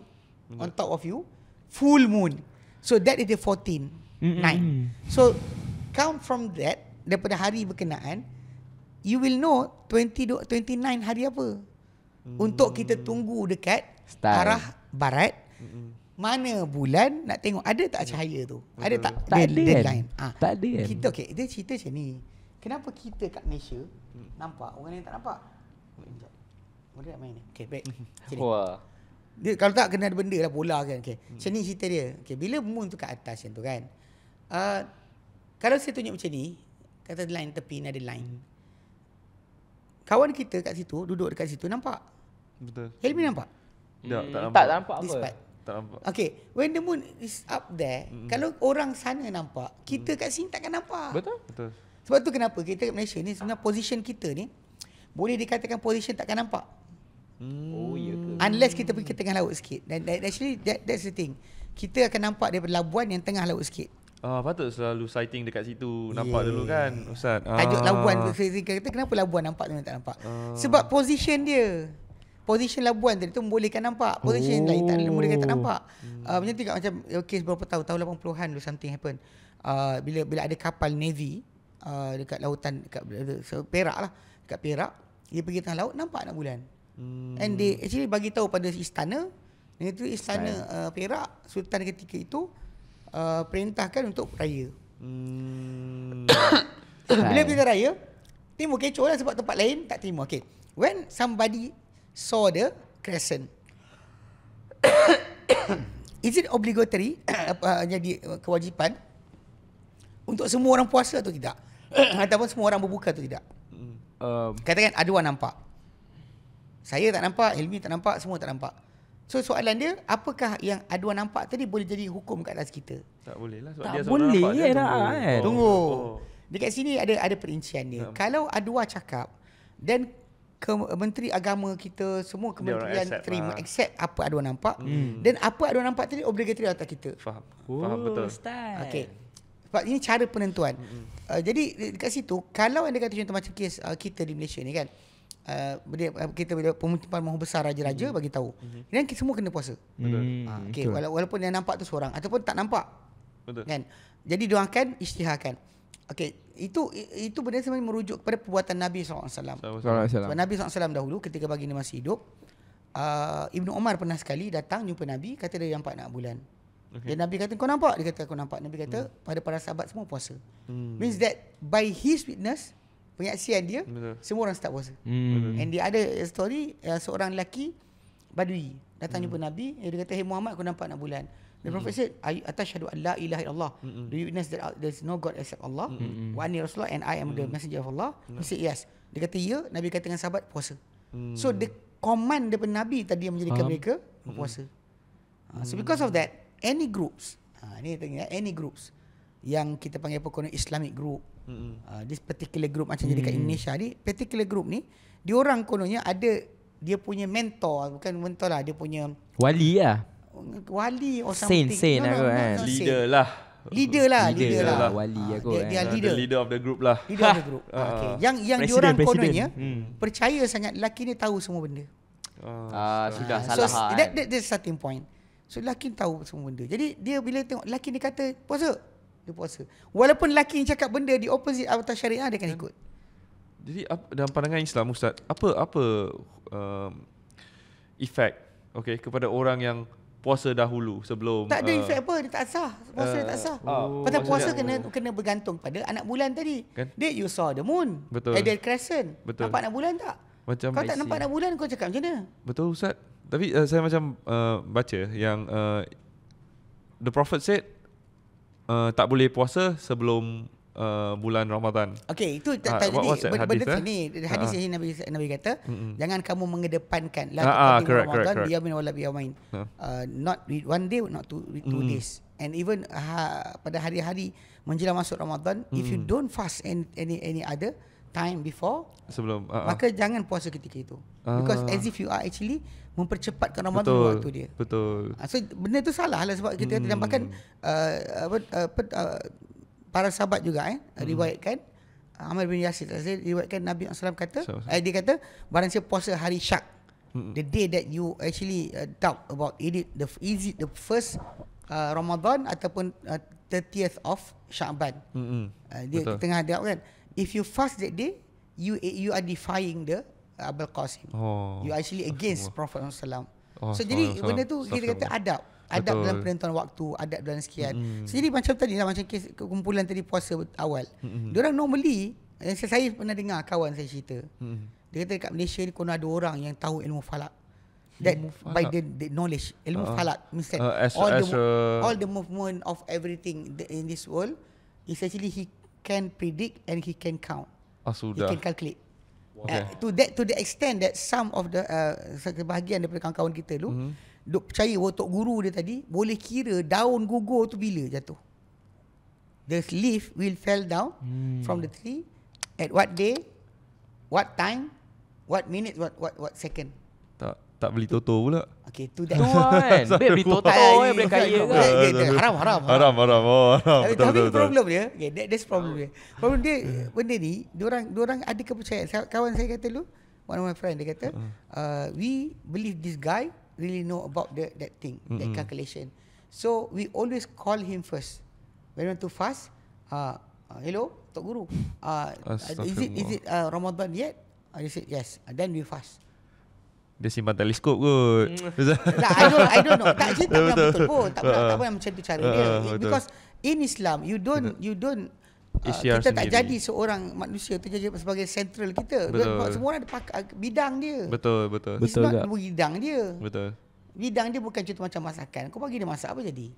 on top of you. Full moon. So that is the 14 night. So count from that daripada hari berkenaan you will know 20 29 hari apa. Mm. Untuk kita tunggu dekat Style. arah barat. Mm-mm. Mana bulan nak tengok ada tak cahaya tu? Betul. Ada tak, tak dead, ada deadline? Ha. Tak ada. Kita okey, dia cerita macam ni. Kenapa kita kat Malaysia hmm. nampak orang lain tak nampak? Boleh main ni. Okey, baik. Sini. Wah. Dia kalau tak kena ada benda lah bola kan. Okey. Hmm. Macam ni cerita dia. okay bila moon tu kat atas yang tu kan. Uh, kalau saya tunjuk macam ni, kata line tepi ni ada line. Kawan kita kat situ, duduk dekat situ, nampak? Betul. Helmi nampak? Tak, tak hmm, nampak. Tak nampak apa? Tak nampak. Okay, when the moon is up there, mm-hmm. kalau orang sana nampak, kita hmm. kat sini takkan nampak. Betul. Betul. Sebab tu kenapa kita kat Malaysia ni, sebenarnya position kita ni, boleh dikatakan position takkan nampak. Hmm. Oh, iya ke? Unless kita pergi ke tengah laut sikit. And actually, that, that's the thing. Kita akan nampak daripada labuan yang tengah laut sikit. Ah, uh, patut selalu sighting dekat situ nampak yeah. dulu kan ustaz. Tajuk ah. labuan tu saya kata kenapa labuan nampak tu tak nampak? Uh. Sebab position dia. Position labuan tadi tu boleh membolehkan nampak. Position oh. lain tak oh. membolehkan tak nampak. Hmm. Ah, hmm. uh, macam macam okey eh, berapa tahun? Tahun 80-an dulu something happen. uh, bila bila ada kapal navy uh, dekat lautan dekat, so, Perak lah, dekat Perak, dia pergi tengah laut nampak anak bulan. Hmm. And they actually bagi tahu pada istana, itu istana uh, Perak Sultan ketika itu Uh, perintahkan untuk raya. Hmm. Bila kita raya, timbul kecoh lah sebab tempat lain tak terima. Okay. When somebody saw the crescent, is it obligatory, uh, jadi uh, kewajipan untuk semua orang puasa atau tidak? Ataupun semua orang berbuka atau tidak? Hmm. Um. Katakan ada orang nampak. Saya tak nampak, Hilmi tak nampak, semua tak nampak. So soalan dia, apakah yang aduan nampak tadi boleh jadi hukum kat atas kita? Tak boleh lah. tak dia boleh ya dah. Tunggu. Kan? tunggu. Oh. Dekat sini ada ada perincian dia. Yeah. Kalau aduan cakap, dan ke menteri agama kita semua kementerian terima ha. accept apa aduan nampak hmm. dan hmm. apa aduan nampak tadi obligatory atas kita faham Ooh, faham oh, betul ustaz okey sebab ini cara penentuan hmm, hmm. uh, jadi dekat situ kalau anda kata contoh macam kes uh, kita di Malaysia ni kan Uh, uh, kita pemimpin mahu besar raja-raja mm. bagi tahu. hmm Dan kita semua kena puasa. Betul. Mm. Ha, okay. walaupun yang nampak tu seorang ataupun tak nampak. Betul. Kan? Jadi doakan, isytiharkan. Okay, itu itu benar sebenarnya merujuk kepada perbuatan Nabi SAW. Alaihi Wasallam. Nabi SAW dahulu ketika baginda masih hidup, uh, Ibnu Umar pernah sekali datang jumpa Nabi, kata dia nampak nak bulan. Okay. Dan Nabi kata kau nampak? Dia kata aku nampak. Nabi kata hmm. pada para sahabat semua puasa. Hmm. Means that by his witness, penyaksian dia Betul. semua orang start puasa. Hmm. And dia ada story uh, seorang lelaki badui datang hmm. jumpa Nabi dia kata hey Muhammad aku nampak nak bulan. The hmm. prophet said I atashhadu an la ilaha Allah Hmm. Do you witness that uh, there's no god except Allah hmm. hmm. wa rasulullah and I am hmm. the messenger of Allah? Hmm. He said yes. Dia kata ya Nabi kata dengan sahabat puasa. Hmm. So the command daripada Nabi tadi yang menjadikan um. mereka hmm. puasa uh, Hmm. So because of that any groups ini uh, ni ya, any groups yang kita panggil apa Islamic group Mm-hmm. Uh, this particular group macam mm. jadi kat hmm. Indonesia ni, particular group ni, dia orang kononnya ada dia punya mentor, bukan mentor lah, dia punya wali lah. Wali or something. Saint, eh. saint aku kan. leader lah. Leader lah, leader, leader lah. lah. Wali uh, aku dia, Dia eh. leader. leader of the group lah. Leader ha. of the group. Uh, okay. Yang yang dia orang kononnya hmm. percaya sangat lelaki ni tahu semua benda. Ah, uh, sudah uh, salah. So, eh. that, that, that's the starting point. So lelaki tahu semua benda. Jadi dia bila tengok lelaki ni kata, puasa, dia puasa. Walaupun lelaki yang cakap benda di opposite atas syariah dia akan ikut. Jadi apa, dalam pandangan Islam ustaz, apa apa um, efek okay, kepada orang yang puasa dahulu sebelum Tak ada uh, efek apa dia tak sah. Puasa uh, dia tak uh, sah. Uh, Pasal puasa kena uh, kena bergantung pada anak bulan tadi. Kan? Date you saw the moon. Betul. Eh, crescent. Betul. Nampak anak bulan tak? Macam kau tak nampak anak bulan kau cakap macam mana? Betul ustaz. Tapi uh, saya macam uh, baca yang uh, the prophet said uh, tak boleh puasa sebelum uh, bulan Ramadan. Okey, itu tak jadi ah, benda hadis, sini. Eh? Hadis ini ah. Nabi Nabi kata, jangan kamu mengedepankan la ah, ah, correct, Ramadan correct, dia min wala biyamin. Ah. Uh, not one day not two two days. And even uh, ha, pada hari-hari menjelang masuk Ramadan, if you mm. don't fast any any any other time before sebelum uh-uh. maka jangan puasa ketika itu. Uh. Because as if you are actually mempercepatkan Ramadan waktu dia. Betul. Ah, so benda tu salah lah sebab kita hmm. kata bahkan uh, apa, apa, uh, uh, para sahabat juga eh hmm. riwayatkan Amr bin Yasir tak saya riwayatkan Nabi SAW kata so, Eh, dia kata barang siapa puasa hari syak hmm. the day that you actually uh, doubt about is it the is it the first uh, Ramadan ataupun uh, 30th of Syaban. Hmm, hmm. Uh, dia betul. tengah doubt kan. If you fast that day you you are defying the Abul Qasim. Oh. You actually against oh. Prophet Muhammad Sallam. Oh, so jadi salam. benda tu kita kata adab. Adab Betul. dalam penentuan waktu, adab dalam sekian. Mm-hmm. So, jadi macam tadi lah, macam kes kumpulan tadi puasa awal. Mm-hmm. Diorang normally, yang eh, saya, saya pernah dengar kawan saya cerita. Mm-hmm. Dia kata kat Malaysia ni kena ada orang yang tahu ilmu falak. That ilmu by the, the knowledge, ilmu uh, falak. Misal, uh, as, all, as the, a, all the movement of everything in this world, is actually he can predict and he can count. Ah, He can calculate okay. uh, to that to the extent that some of the uh, sebahagian daripada kawan-kawan kita tu mm-hmm. duk percaya wotok guru dia tadi boleh kira daun gugur tu bila jatuh the leaf will fell down mm. from the tree at what day what time what minute what what what second tak beli toto pula. Okay, tu dah. Tu kan. Baik beli toto kan, boleh kaya kan. Haram, haram. Haram, haram. Oh, haram. Tapi, betul, betul, problem betul. dia, okay, that, that's problem dia. Problem dia, benda ni, diorang, orang ada kepercayaan. Kawan saya kata lu, one of my friend, dia kata, hmm. uh, we believe this guy really know about the, that thing, mm-hmm. that hmm, hmm. calculation. So, we always call him first. When we're too fast, uh, uh, hello, Tok Guru, uh, is it, is it uh, Ramadan yet? I uh, said, yes. And then we fast. Dia simpan teleskop kot mm. I, don't, I don't know Tak, dia tak lah betul, betul, betul pun oh, Tak, uh, tak, tak uh, uh-uh. macam tu cara uh, dia uh-uh, Because in Islam You don't You don't Uh, kita sendiri. tak jadi seorang manusia terjadi sebagai central kita. Betul. Semua orang ada pak- uh, bidang dia. Betul, betul. It's betul not tak? bidang dia. Betul. Bidang dia bukan contoh macam masakan. Kau bagi dia masak apa jadi?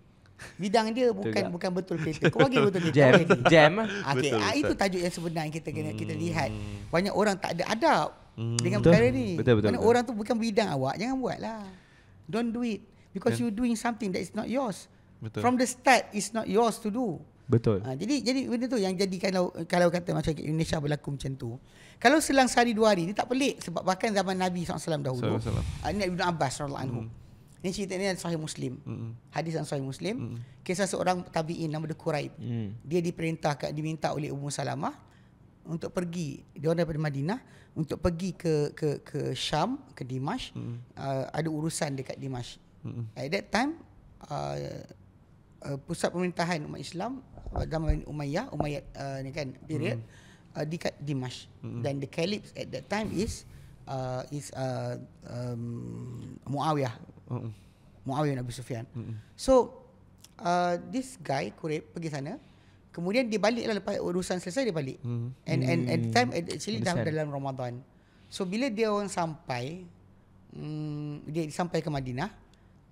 Bidang dia bukan bukan betul kereta. Kau bagi betul kereta. Jam. Jam. Eh? Okay. Ah, betul, ah, itu tajuk yang sebenar kita kena hmm. kita lihat. Hmm. Banyak orang tak ada adab hmm, dengan betul. perkara ni. Betul, betul, betul. orang tu bukan bidang awak, jangan buat lah. Don't do it. Because yeah. you doing something that is not yours. Betul. From the start, it's not yours to do. Betul. Ha, jadi jadi benda tu yang jadi kalau kalau kata macam Indonesia berlaku macam tu. Kalau selang sehari dua hari ni tak pelik sebab bahkan zaman Nabi SAW dahulu. Ini ha, Ibn Abbas SAW. Mm. Ini cerita ni sahih Muslim. Mm. Hadis dan sahih Muslim. Mm. Kisah seorang tabi'in nama dia Quraib. Mm. Dia diperintah, diminta oleh Ummu Salamah untuk pergi. Dia orang daripada Madinah untuk pergi ke ke ke Syam ke Dimash hmm. uh, ada urusan dekat Dimash. Hmm. At that time uh, uh, pusat pemerintahan umat Islam zaman uh, Umayyah Umayyad uh, ni kan period hmm. uh, dekat Dimash hmm. dan the caliph at that time is uh, is uh, um, Muawiyah. Hmm. Muawiyah Nabi Sufyan. Hmm. So uh, this guy Kureb pergi sana Kemudian dia balik lah lepas urusan selesai dia balik. Hmm. And, and at the time hmm. actually dah dalam Ramadan. So bila dia orang sampai, hmm, dia sampai ke Madinah,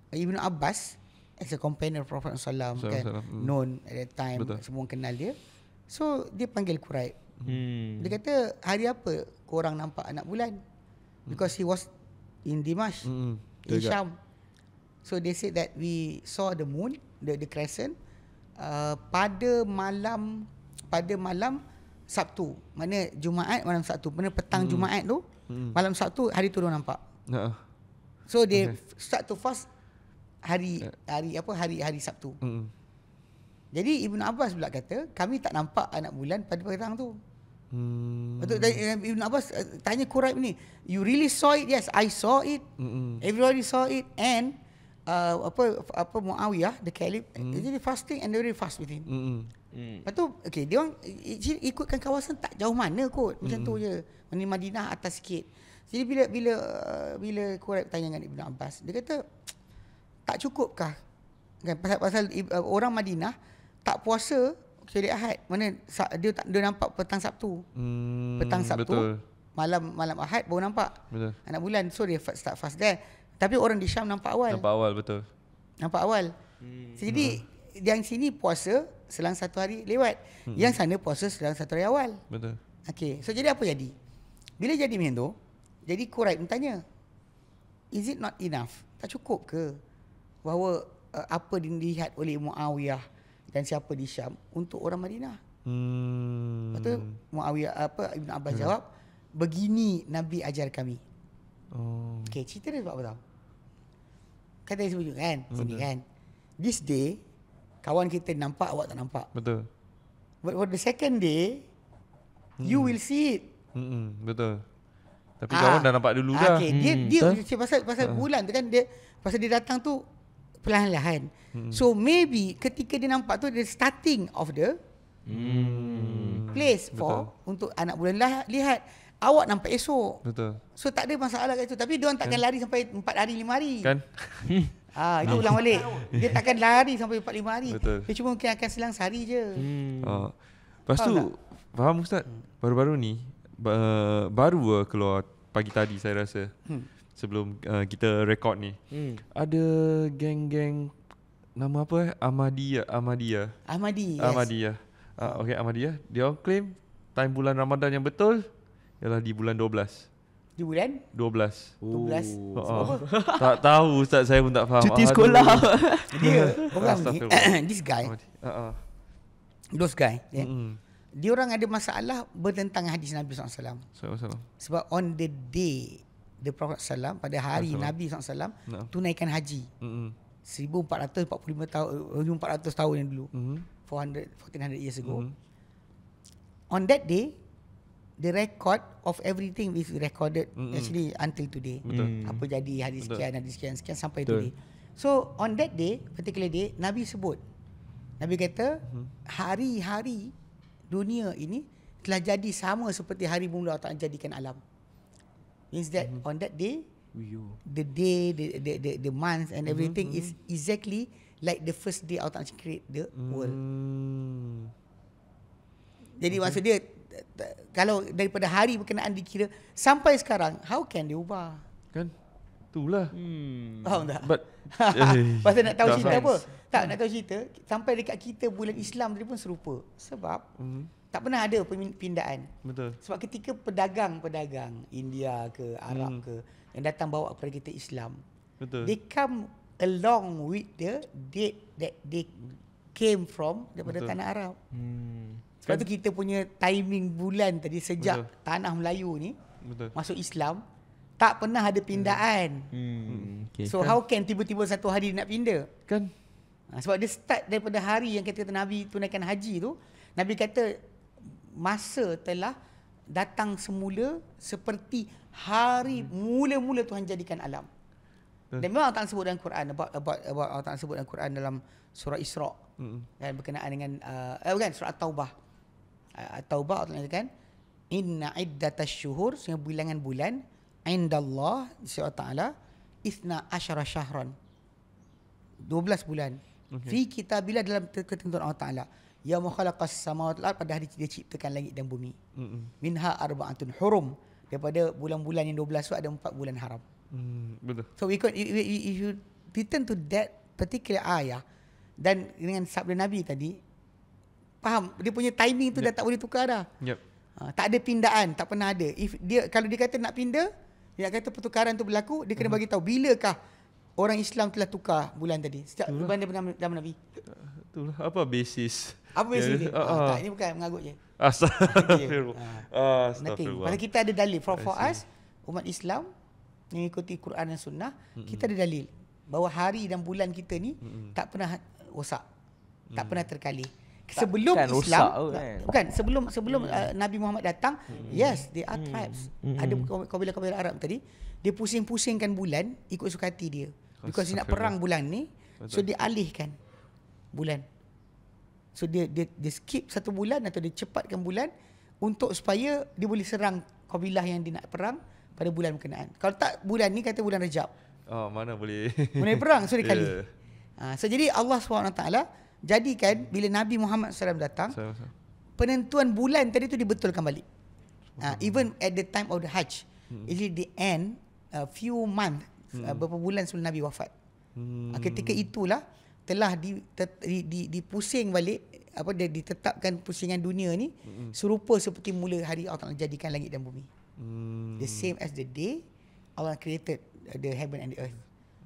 Ibn Abbas as a companion of Prophet SAW, kan, hmm. known at that time, Betul. semua kenal dia. So dia panggil Quraib. Hmm. hmm. Dia kata, hari apa orang nampak anak bulan? Hmm. Because hmm. he was in Dimash, hmm. in Syam. So they said that we saw the moon, the, the crescent, Uh, pada malam pada malam Sabtu. Mana Jumaat malam Sabtu. Mana petang hmm. Jumaat tu. Hmm. Malam Sabtu hari tu dia nampak. Uh. So dia okay. start to fast hari eh. hari apa hari hari Sabtu. Hmm. Jadi Ibn Abbas pula kata kami tak nampak anak bulan pada petang tu. Hmm. Betul dan eh, Abbas eh, tanya Quraib ni, you really saw it? Yes, I saw it. Hmm. Everybody saw it and uh, apa apa Muawiyah the caliph mm. jadi dia fasting and they fast with him. Hmm. Hmm. Lepas tu okay, dia orang ikutkan kawasan tak jauh mana kot. Macam mm. tu je. Mana Madinah atas sikit. Jadi bila bila uh, bila Quraib tanya dengan Ibnu Abbas, dia kata tak cukupkah? Kan pasal pasal uh, orang Madinah tak puasa Hari Ahad. Mana dia tak dia nampak petang Sabtu. Hmm, petang Sabtu. Betul. Malam malam Ahad baru nampak. Betul. Anak bulan so dia start fast there. Tapi orang di Syam nampak awal. Nampak awal betul. Nampak awal. Hmm. Jadi hmm. yang sini puasa selang satu hari lewat. Hmm. Yang sana puasa selang satu hari awal. Betul. Okey. So jadi apa jadi? Bila jadi macam tu, jadi kurai bertanya. Is it not enough? Tak cukup ke? Bahawa uh, apa dilihat oleh Muawiyah dan siapa di Syam untuk orang Madinah. Hmm. Lepas Muawiyah apa Ibn Abbas hmm. jawab, begini Nabi ajar kami. Oh. Okey, cerita dia sebab apa tahu? Kan tadi sebut kan Sini kan This day Kawan kita nampak Awak tak nampak Betul But for the second day hmm. You will see it hmm. Betul Tapi ah. kawan dah nampak dulu okay. Ah, dah okay. Dia, hmm. dia Pasal, pasal uh. bulan tu kan dia, Pasal dia datang tu Perlahan-lahan hmm. So maybe Ketika dia nampak tu The starting of the hmm. Place for Betul. Untuk anak bulan lah, Lihat Awak nampak esok. Betul. So tak ada masalah kat situ. Tapi dia orang takkan kan. lari sampai 4 hari 5 hari. Kan? Ah, itu ulang balik. Dia takkan lari sampai 4 5 hari. Betul. Dia cuma mungkin akan selang sehari je. Hmm. Ah. lepas tu faham ustaz? Baru-baru ni baru keluar pagi tadi saya rasa. Hmm. Sebelum uh, kita record ni. Hmm. Ada geng-geng nama apa eh? Ahmadiyya, Ahmadiyya. Ahmadi. Yes. Ahmadiyya. Ah, okey Ahmadiyya. Dia claim time bulan Ramadan yang betul ialah di bulan 12. Di bulan? 12. Oh. 12. Oh. Oh. tak tahu ustaz saya pun tak faham. Cuti ah, sekolah. dia orang ni this guy. Uh-uh. Those guy. Yeah. Mm-hmm. Dia orang ada masalah bertentangan hadis Nabi SAW. Sebab Sebab on the day the Prophet SAW pada hari Salam. Nabi SAW no. tunaikan haji. Mm-hmm. 1445 tahun 1400 tahun yang dulu. Mm-hmm. 400 1400 years ago. Mm-hmm. On that day the record of everything is recorded mm-hmm. actually until today. Betul. Mm. Apa jadi hari sekian, Betul. hari sekian, sekian sampai Betul. today. So on that day, particular day, Nabi sebut. Nabi kata, hmm. hari-hari dunia ini telah jadi sama seperti hari mula Allah Ta'ala jadikan alam. Means that mm-hmm. on that day, the day, the the the, the month and mm-hmm, everything mm-hmm. is exactly like the first day Allah Ta'ala create the mm-hmm. world. Mm. Jadi okay. maksud dia kalau daripada hari berkenaan dikira sampai sekarang how can dia ubah kan itulah hmm. faham tak but eh, pasal nak tahu cerita apa tak nak tahu cerita sampai dekat kita bulan Islam tadi pun serupa sebab hmm tak pernah ada pindaan betul sebab ketika pedagang-pedagang India ke Arab mm. ke yang datang bawa kepada kita Islam betul they come along with the date that they came from daripada betul. tanah Arab hmm sebab kan? tu kita punya timing bulan tadi sejak Betul. tanah Melayu ni Betul. masuk Islam tak pernah ada pindaan. Hmm. hmm. Okay. So kan. how can tiba-tiba satu hari nak pindah? Kan? Ha, sebab dia start daripada hari yang kata, kata Nabi tunaikan haji tu, Nabi kata masa telah datang semula seperti hari hmm. mula-mula Tuhan jadikan alam. Betul. Dan memang Allah sebut dalam Quran about about, about Allah sebut dalam Quran dalam surah Isra. Hmm. Dan berkenaan dengan uh, eh bukan surah Taubah. At-Taubah ah, ah, Allah katakan inna iddatash syuhur sehingga bilangan bulan indallah Allah taala isna asyara syahran belas bulan okay. fi kitabillah dalam ketentuan Allah taala ya mukhalaqas sama wal ard pada hari dia ciptakan langit dan bumi mm-hmm. minha arba'atun hurum daripada bulan-bulan yang 12 tu ada empat bulan haram mm, betul so we could if you return to that particular ayah dan dengan sabda nabi tadi faham dia punya timing tu yep. dah tak boleh tukar dah. Yep. Ha, tak ada pindaan, tak pernah ada. If dia kalau dia kata nak pindah, dia kata pertukaran tu berlaku, dia kena mm bagi tahu bilakah orang Islam telah tukar bulan tadi. Sejak bulan dia pernah zaman Nabi. Itulah apa basis? Apa basis yeah. dia? Uh, uh, tak, ini bukan mengagut je. Asal. Ah, uh, kita ada dalil for, for us umat Islam yang ikuti Quran dan sunnah, mm-hmm. kita ada dalil bahawa hari dan bulan kita ni mm-hmm. tak pernah rosak. Tak mm-hmm. pernah terkalih sebelum kan, Islam kan. bukan sebelum sebelum hmm. uh, Nabi Muhammad datang hmm. yes there are tribes hmm. ada kabilah-kabilah Arab tadi dia pusing-pusingkan bulan ikut suka hati dia because dia nak perang bulan ni so dia alihkan bulan so dia dia dia skip satu bulan atau dia cepatkan bulan untuk supaya dia boleh serang kabilah yang dia nak perang pada bulan berkenaan kalau tak bulan ni kata bulan Rejab oh mana boleh boleh perang so dia kali ha, so jadi Allah SWT jadi kan bila Nabi Muhammad SAW datang, so, so. penentuan bulan tadi tu dibetulkan balik. Uh, even at the time of the Hajj, hmm. it the end a few months hmm. uh, beberapa bulan sebelum Nabi wafat. Ah, hmm. Uh, ketika itulah telah di, ter, di, di dipusing balik apa dia ditetapkan pusingan dunia ni hmm. serupa seperti mula hari Allah jadikan langit dan bumi. Hmm. The same as the day Allah created the heaven and the earth.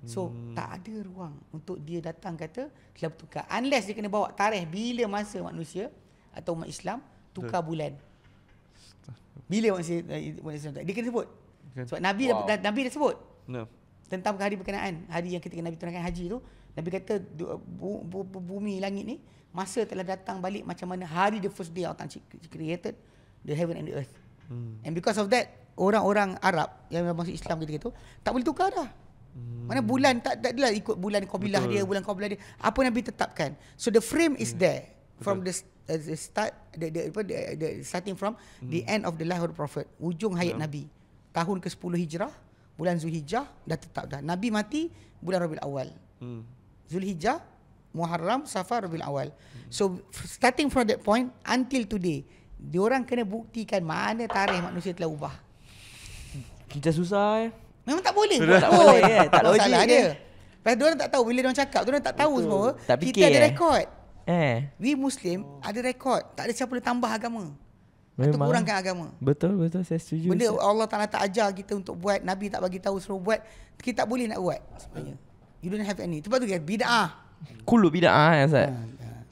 So hmm. tak ada ruang untuk dia datang kata telah bertukar unless dia kena bawa tarikh bila masa manusia atau umat Islam tukar Betul. bulan. Bila manusia eh, dia kena sebut. Sebab Nabi wow. dah, Nabi dah sebut. No. Tentang hari berkenaan, hari yang ketika Nabi tunaikan haji tu, Nabi kata bumi langit ni masa telah datang balik macam mana hari the first day Allah created the heaven and the earth. Hmm. And because of that, orang-orang Arab yang masuk Islam ketika itu tak boleh tukar dah. Hmm. Mana bulan tak tak adalah ikut bulan qabilah dia, bulan qabilah dia. Apa Nabi tetapkan. So the frame is hmm. there from Betul. the uh, the start the the, the, the, starting from hmm. the end of the life of the prophet, ujung hayat yeah. Nabi. Tahun ke-10 Hijrah, bulan Zulhijjah dah tetap dah. Nabi mati bulan Rabiul Awal. Hmm. Zulhijjah, Muharram, Safar, Rabiul Awal. Hmm. So starting from that point until today, diorang kena buktikan mana tarikh manusia telah ubah. Kita susah eh. Memang tak boleh Tak boleh kan Tak ada masalah dia Lepas dia orang tak tahu Bila dia orang cakap Dia orang tak tahu Betul. semua tak Kita ada eh. rekod eh. We Muslim Ada rekod Tak ada siapa boleh tambah agama Memang. Atau kurangkan agama Betul betul saya setuju Benda Allah Ta'ala tak ajar kita untuk buat Nabi tak bagi tahu suruh buat Kita tak boleh nak buat sebenarnya You don't have any Tepat tu kan bida'ah Kulu bida'ah eh, ya Ustaz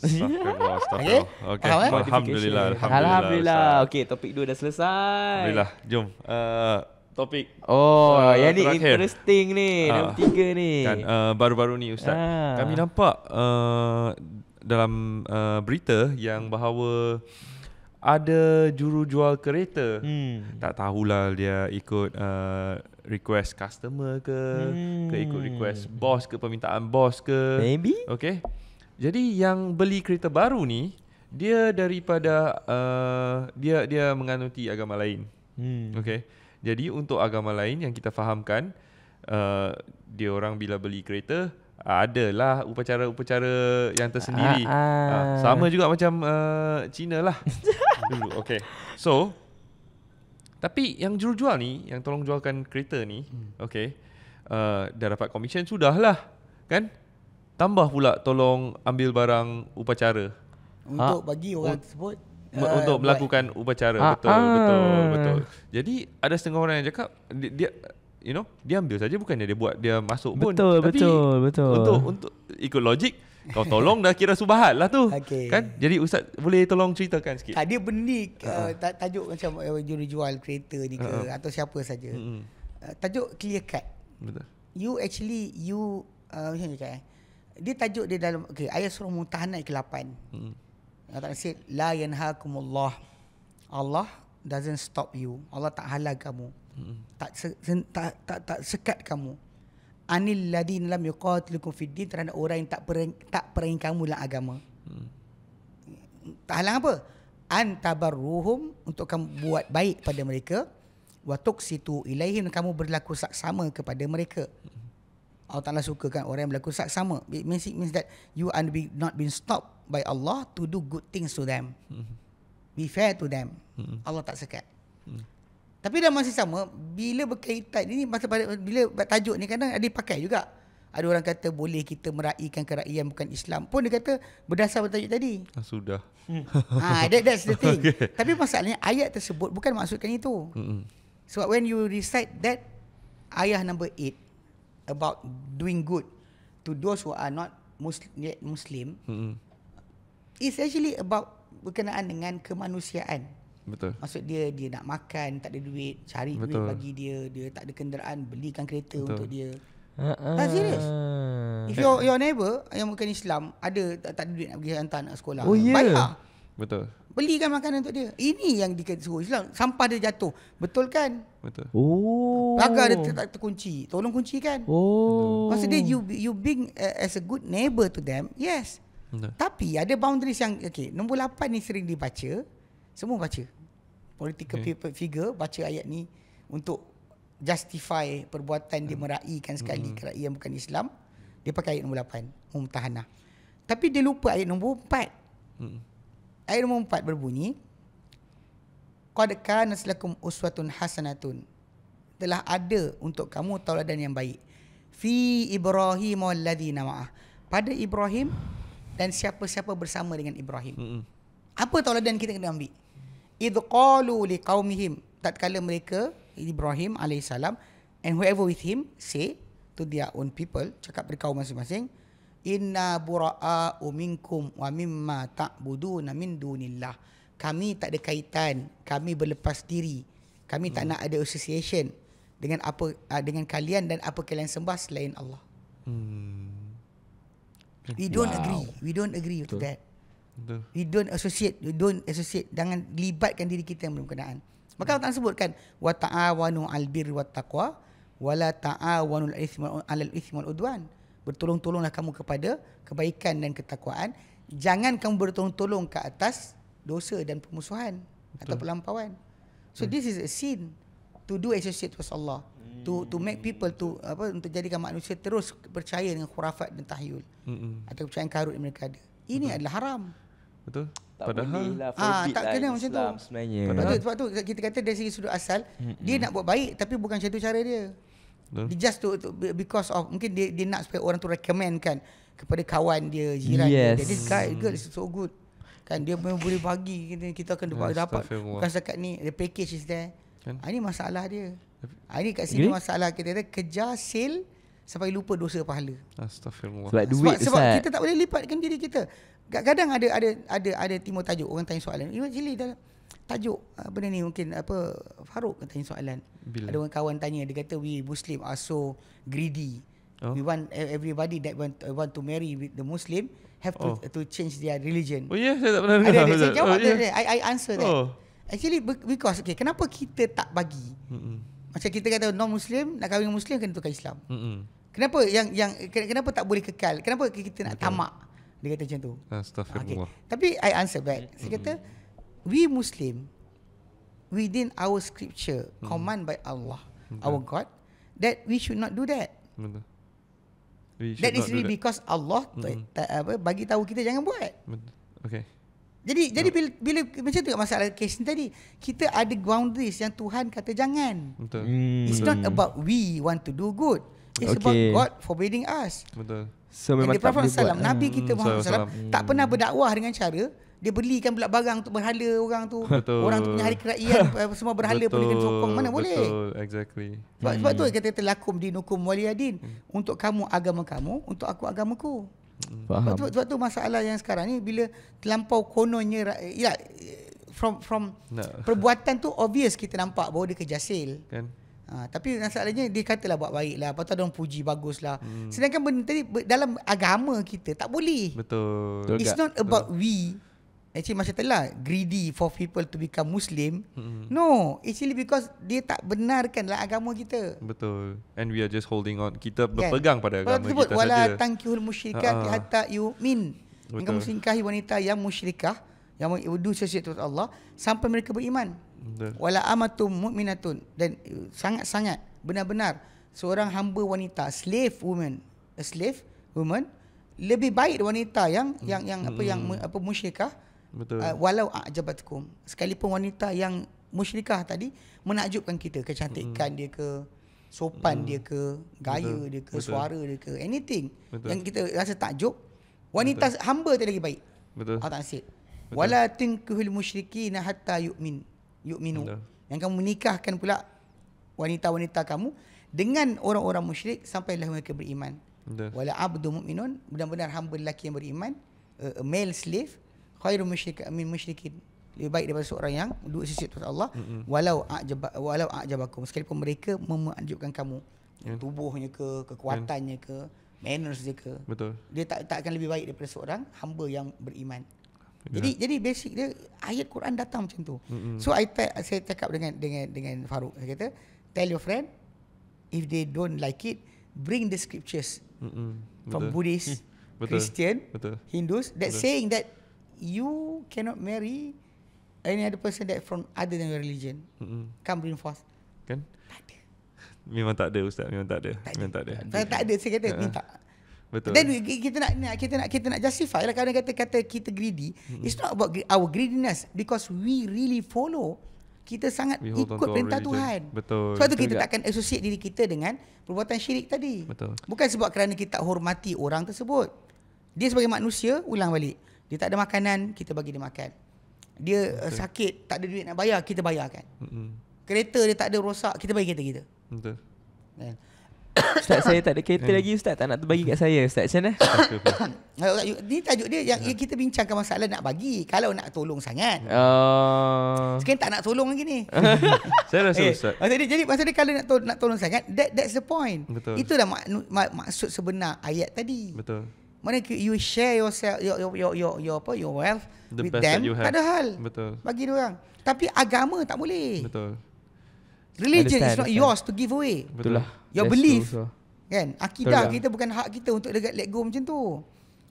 Astaghfirullah okay. okay. Eh? Alhamdulillah Alhamdulillah, Okay topik dua dah selesai Alhamdulillah Jom uh, topik. Oh, uh, yang ni interesting ni, uh, ah. nombor tiga ni. Kan, uh, baru-baru ni Ustaz, uh. kami nampak uh, dalam uh, berita yang bahawa ada juru jual kereta. Hmm. Tak tahulah dia ikut uh, request customer ke, hmm. ke ikut request bos ke, permintaan bos ke. Maybe. Okay. Jadi yang beli kereta baru ni, dia daripada uh, dia dia menganuti agama lain. Hmm. Okay. Jadi untuk agama lain yang kita fahamkan uh, dia orang bila beli kereta adalah upacara-upacara yang tersendiri. Uh, uh. Uh, sama juga macam uh, Cina lah. Dulu, okay. So, tapi yang jual-jual ni, yang tolong jualkan kereta ni, hmm. okay, uh, dah dapat komisen, sudahlah. Kan? Tambah pula tolong ambil barang upacara. Untuk ha? bagi orang uh. tersebut, uh, untuk melakukan buat. upacara ah, betul, ah. betul betul betul. Jadi ada setengah orang yang cakap dia, dia you know dia ambil saja bukannya dia buat dia masuk betul, pun betul tapi betul betul. Untuk untuk ikut logik kau tolong dah kira subahat lah tu okay. kan jadi ustaz boleh tolong ceritakan sikit tadi benik uh-huh. uh, eh, ah, ah. tajuk macam uh, eh, juri jual kereta ni ke uh-huh. atau siapa saja uh-huh. uh, tajuk clear cut betul you actually you uh, macam ni kan dia tajuk dia dalam Okay, ayah suruh mutahannad ke-8 uh-huh. Allah said la yanhakumullah Allah doesn't stop you Allah tak halang kamu hmm. tak, se- tak tak tak sekat kamu anil ladin lam yuqatilukum fid din terhadap orang yang tak pereng, tak perangi kamu dalam agama hmm. tak halang apa antabarruhum untuk kamu buat baik pada mereka wa tuksitu ilaihim kamu berlaku saksama kepada mereka hmm. Allah Ta'ala sukakan orang yang berlaku saksama It means, it means that you are not being stopped by Allah to do good things to them. Mm-hmm. Be fair to them. Mm-hmm. Allah tak sekat. Mm-hmm. Tapi dah masih sama, bila berkaitan ini, masa pada, bila tajuk ni kadang ada pakai juga. Ada orang kata boleh kita meraihkan keraihan bukan Islam pun dia kata berdasarkan tajuk tadi. Ah, sudah. Hmm. Ha, that, that's the thing. Okay. Tapi masalahnya ayat tersebut bukan maksudkan itu. Mm-hmm. so, when you recite that ayah number 8 about doing good to those who are not Muslim, Muslim mm-hmm. It's actually about berkenaan dengan kemanusiaan. Betul. Maksud dia dia nak makan, tak ada duit, cari Betul. duit bagi dia, dia tak ada kenderaan, belikan kereta Betul. untuk dia. Uh, uh. serius If your, eh. your neighbor Yang bukan Islam Ada tak, tak ada duit nak pergi hantar Nak sekolah oh, yeah. Ya. Bayar Betul Belikan makanan untuk dia Ini yang dikatakan Islam Sampah dia jatuh Betul kan Betul Oh. Pagar dia tak terkunci Tolong kunci kan. oh. Maksudnya you, you being As a good neighbor to them Yes Betul. Tapi ada boundaries yang okey, nombor 8 ni sering dibaca. Semua baca. Political okay. figure baca ayat ni untuk justify perbuatan hmm. dia meraihkan sekali hmm. kerajaan bukan Islam. Dia pakai ayat nombor 8, mumtahana. Tapi dia lupa ayat nombor 4. Hmm. Ayat nombor 4 berbunyi Qad aslakum uswatun hasanatun. Telah ada untuk kamu tauladan yang baik. Fi Ibrahim alladhina namaah Pada Ibrahim dan siapa-siapa bersama dengan Ibrahim. Hmm. Apa tauladan kita kena ambil? Idh qalu liqaumihim tatkala mereka Ibrahim alaihissalam and whoever with him say to their own people cakap kepada kaum masing-masing inna buraa minkum wa mimma ta'buduna min dunillah kami tak ada kaitan kami berlepas diri kami tak mm. nak ada association dengan apa ah, dengan kalian dan apa kalian sembah selain Allah mm. We don't wow. Lah. agree. We don't agree Betul. to that. Betul. We don't associate. We don't associate. Jangan libatkan diri kita dalam kenaan. Maka orang hmm. sebutkan wa ta'awanu albir wa taqwa wa la ta'awanu al ithmi al udwan. Bertolong-tolonglah kamu kepada kebaikan dan ketakwaan. Jangan kamu bertolong-tolong ke atas dosa dan permusuhan Betul. atau pelampauan. So hmm. this is a sin to do associate with Allah to to make people to apa untuk jadikan manusia terus percaya dengan khurafat dan tahyul. Hmm. Atau percaya karut yang mereka ada. Ini Betul. adalah haram. Betul. Tak Padahal lah, ah tak lah kena Islam macam tu. Sebenarnya. Padahal sebab tu kita kata dari segi sudut asal Mm-mm. dia nak buat baik tapi bukan macam tu cara dia. Betul. Just to, to because of mungkin dia dia nak supaya orang tu recommend kan kepada kawan dia jiran yes. dia. This guy girl is so good. Kan dia memang boleh bagi kita akan dapat dapat. Bukan setakat ni the package is there. Kan? Ah, ini masalah dia. Ha, ini kat sini masalah kita kata kejar sale sampai lupa dosa pahala. Astagfirullah. Sebab duit sebab, sebab kita tak boleh lipatkan diri kita. kadang ada ada ada ada Timo tajuk orang tanya soalan. Imagine dalam tajuk ah, benda ni mungkin apa Faruk tanya soalan. Bila? Ada orang kawan tanya dia kata we Muslim are so greedy. Oh? We want e-, everybody that want, want to marry with the Muslim have to oh. to change their religion. Oh yeah, saya tak pernah dengar. Ada, ada, saya jawab oh, yeah. I I answer that. Oh. Actually because okay, kenapa kita tak bagi? Hmm. Macam kita kata non muslim nak kahwin dengan muslim kena tukar Islam. Hmm. Kenapa yang yang kenapa tak boleh kekal? Kenapa kita nak Betul. tamak? Dia kata macam tu. Ah, okay. Tapi I answer back. Saya mm-hmm. we muslim within our scripture mm-hmm. command by Allah, okay. our God that we should not do that. Betul. That is really because Allah mm-hmm. bagi tahu kita jangan buat. Okay. Jadi ya. jadi bila, bila macam tu masalah question tadi, kita ada boundaries yang Tuhan kata jangan. Hmm. It's not hmm. about we want to do good. It's okay. about God forbidding us. Betul. So memang tak salam, Nabi hmm. kita hmm. Muhammad hmm. SAW hmm. tak pernah berdakwah dengan cara dia belikan pula barang untuk berhala orang tu. Betul. Orang tu punya hari kerajaan semua berhala Betul. belikan sokong. Mana Betul. boleh? Betul. Exactly. Sebab, hmm. sebab tu kata-kata lakum dinukum waliyadin. Hmm. Untuk kamu agama kamu, untuk aku agamaku. Hmm. Faham. Sebab tu, sebab tu masalah yang sekarang ni bila terlampau kononnya ya from from no. perbuatan tu obvious kita nampak bahawa dia kerja Kan? Ha, tapi masalahnya dia katalah buat baik lah Lepas tu orang puji bagus lah hmm. Sedangkan benda tadi dalam agama kita tak boleh Betul It's not about Betul. we actually macam telah greedy for people to become muslim hmm. no actually because dia tak benarkanlah agama kita betul and we are just holding on kita kan? berpegang pada agama kita saja wala tankihul musyrikat uh-huh. you yu'min engkau singkahi wanita yang musyrikah yang wudu sesiat kepada Allah sampai mereka beriman betul. wala amatu mu'minatun dan eh, sangat-sangat benar-benar seorang hamba wanita slave woman a slave woman lebih baik wanita yang yang yang apa hmm. yang apa musyrikah Betul. Uh, walau ajabatkum. Ah, sekalipun wanita yang musyrikah tadi menakjubkan kita, kecantikan mm. dia ke, sopan mm. dia ke, gaya Betul. dia ke, Betul. suara dia ke, anything Betul. yang kita rasa takjub. Wanita Betul. hamba tu lagi baik. Betul. Kau ah, tak asyik. Wala tinkuhul musyrikin hatta yu'min. Yu'minu. Yang kamu nikahkan pula wanita-wanita kamu dengan orang-orang musyrik sampai lah mereka beriman. Betul. Wala abdu mu'minun, benar-benar hamba lelaki yang beriman, a male slave khairu musyrik min musyrikin lebih baik daripada seorang yang duduk sisi Tuhan Allah mm-hmm. walau ajab walau ajabakum meskipun mereka memanjukkan kamu yeah. tubuhnya ke kekuatannya yeah. ke manners dia ke betul dia tak tak akan lebih baik daripada seorang hamba yang beriman yeah. jadi jadi basic dia ayat Quran datang macam tu mm-hmm. so i saya cakap dengan dengan dengan Faruk saya kata tell your friend if they don't like it bring the scriptures mm-hmm. from buddhist christian betul. hindus that betul. saying that you cannot marry any other person that from other than your religion. Mm-hmm. Come bring forth. Kan? Tak ada. Memang tak ada ustaz, memang tak ada. Tak memang tak ada. Tak ada, tak ada. saya kata uh-huh. minta. Betul. Then kita nak kita nak kita nak, kita nak justify lah kadang kata kata kita greedy. Mm-hmm. It's not about our greediness because we really follow kita sangat ikut perintah Tuhan. Betul. Sebab tu kita tak akan associate diri kita dengan perbuatan syirik tadi. Betul. Bukan sebab kerana kita tak hormati orang tersebut. Dia sebagai manusia ulang balik. Dia tak ada makanan, kita bagi dia makan. Dia uh, Betul. sakit, tak ada duit nak bayar, kita bayarkan. Mm-hmm. Kereta dia tak ada rosak, kita bagi kereta kita. Betul. Yeah. Kan? Ustaz saya tak ada kereta eh. lagi Ustaz tak nak bagi kat saya Ustaz macam mana Ini tajuk dia yang uh kita bincangkan masalah nak bagi Kalau nak tolong sangat uh... Sekarang tak nak tolong lagi ni Saya rasa eh, Ustaz eh, maksudnya, Jadi maksudnya kalau nak, to- nak tolong sangat that, That's the point Betul. Itulah mak- mak- maksud sebenar ayat tadi Betul mana you share yourself your your your your, your apa your wealth the with them that tak ada hal betul bagi dia orang tapi agama tak boleh betul religion is not understand. yours to give away betul lah your belief true, kan akidah kita bukan hak kita untuk dekat let go macam tu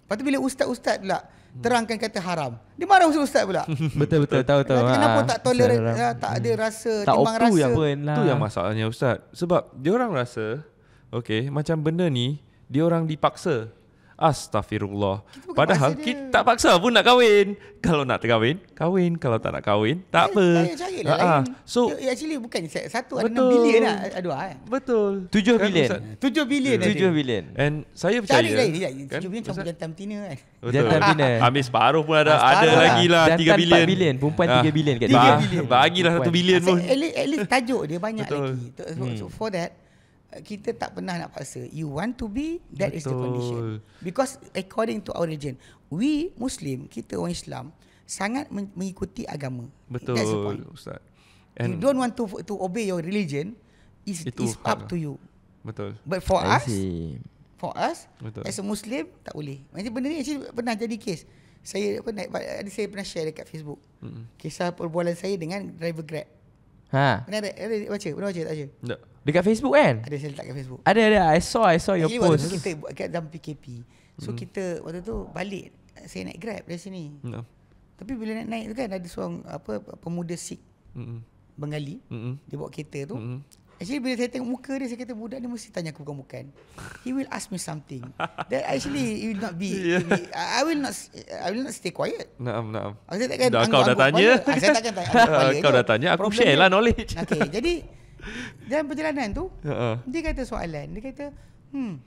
lepas tu bila ustaz-ustaz pula terangkan kata haram dia marah ustaz-ustaz pula betul betul tahu tahu kenapa ha, tak tolerate ha, tak ada hmm. rasa tak timbang rasa yang pun lah. tu yang masalahnya ustaz sebab dia orang rasa Okay, macam benda ni dia orang dipaksa Astaghfirullah. Kita Padahal dia. kita tak paksa pun nak kahwin. Kalau nak terkahwin, kahwin. Kalau tak nak kahwin, tak apa. Banyak lah. So, actually bukan satu, betul. ada 6 bilion lah. Aduh, eh. Betul. 7 kan, bilion. 7 bilion. 7 bilion. And saya percaya. Cari lah. 7 bilion macam jantan betina kan. Betul. Jantan betina. Ah, ah, habis separuh pun ada. Ah, ada lah. lagi lah 3 bilion. Jantan 4 bilion. Perempuan 3 bilion kat dia. 3 bilion. Bagilah 1 bilion pun. At least tajuk dia banyak lagi. Hmm. So, for that, kita tak pernah nak paksa you want to be that Betul. is the condition because according to our religion we muslim kita orang islam sangat mengikuti agama Betul, that's the point ustaz and you don't want to to obey your religion is it is up lah. to you Betul. But for I us, see. for us, Betul. as a Muslim, tak boleh. Macam benda ni actually pernah jadi case. Saya apa, naik, saya pernah share dekat Facebook. Mm-hmm. Kisah perbualan saya dengan driver Grab. Mm. Ha. Mana ada? Ada baca, pernah baca tak baca? Tak. Dekat Facebook kan? Ada saya letak kat Facebook. Ada ada, I saw I saw your post. kita buat dalam PKP. So hmm. kita waktu tu balik saya naik Grab dari sini. No. Tapi bila naik naik tu kan ada seorang apa pemuda Sikh. Hmm. Bengali. Hmm. Dia bawa kereta tu. Hmm. Actually bila saya tengok muka dia Saya kata budak ni mesti tanya aku bukan-bukan He will ask me something That actually It will not be, yeah. be I will not I will not stay quiet Naam, naam Aku takkan Kau dah tanya ah, Saya takkan tanya Kau dah tanya Aku share lah knowledge Okay, jadi Dalam perjalanan tu uh-uh. Dia kata soalan Dia kata Hmm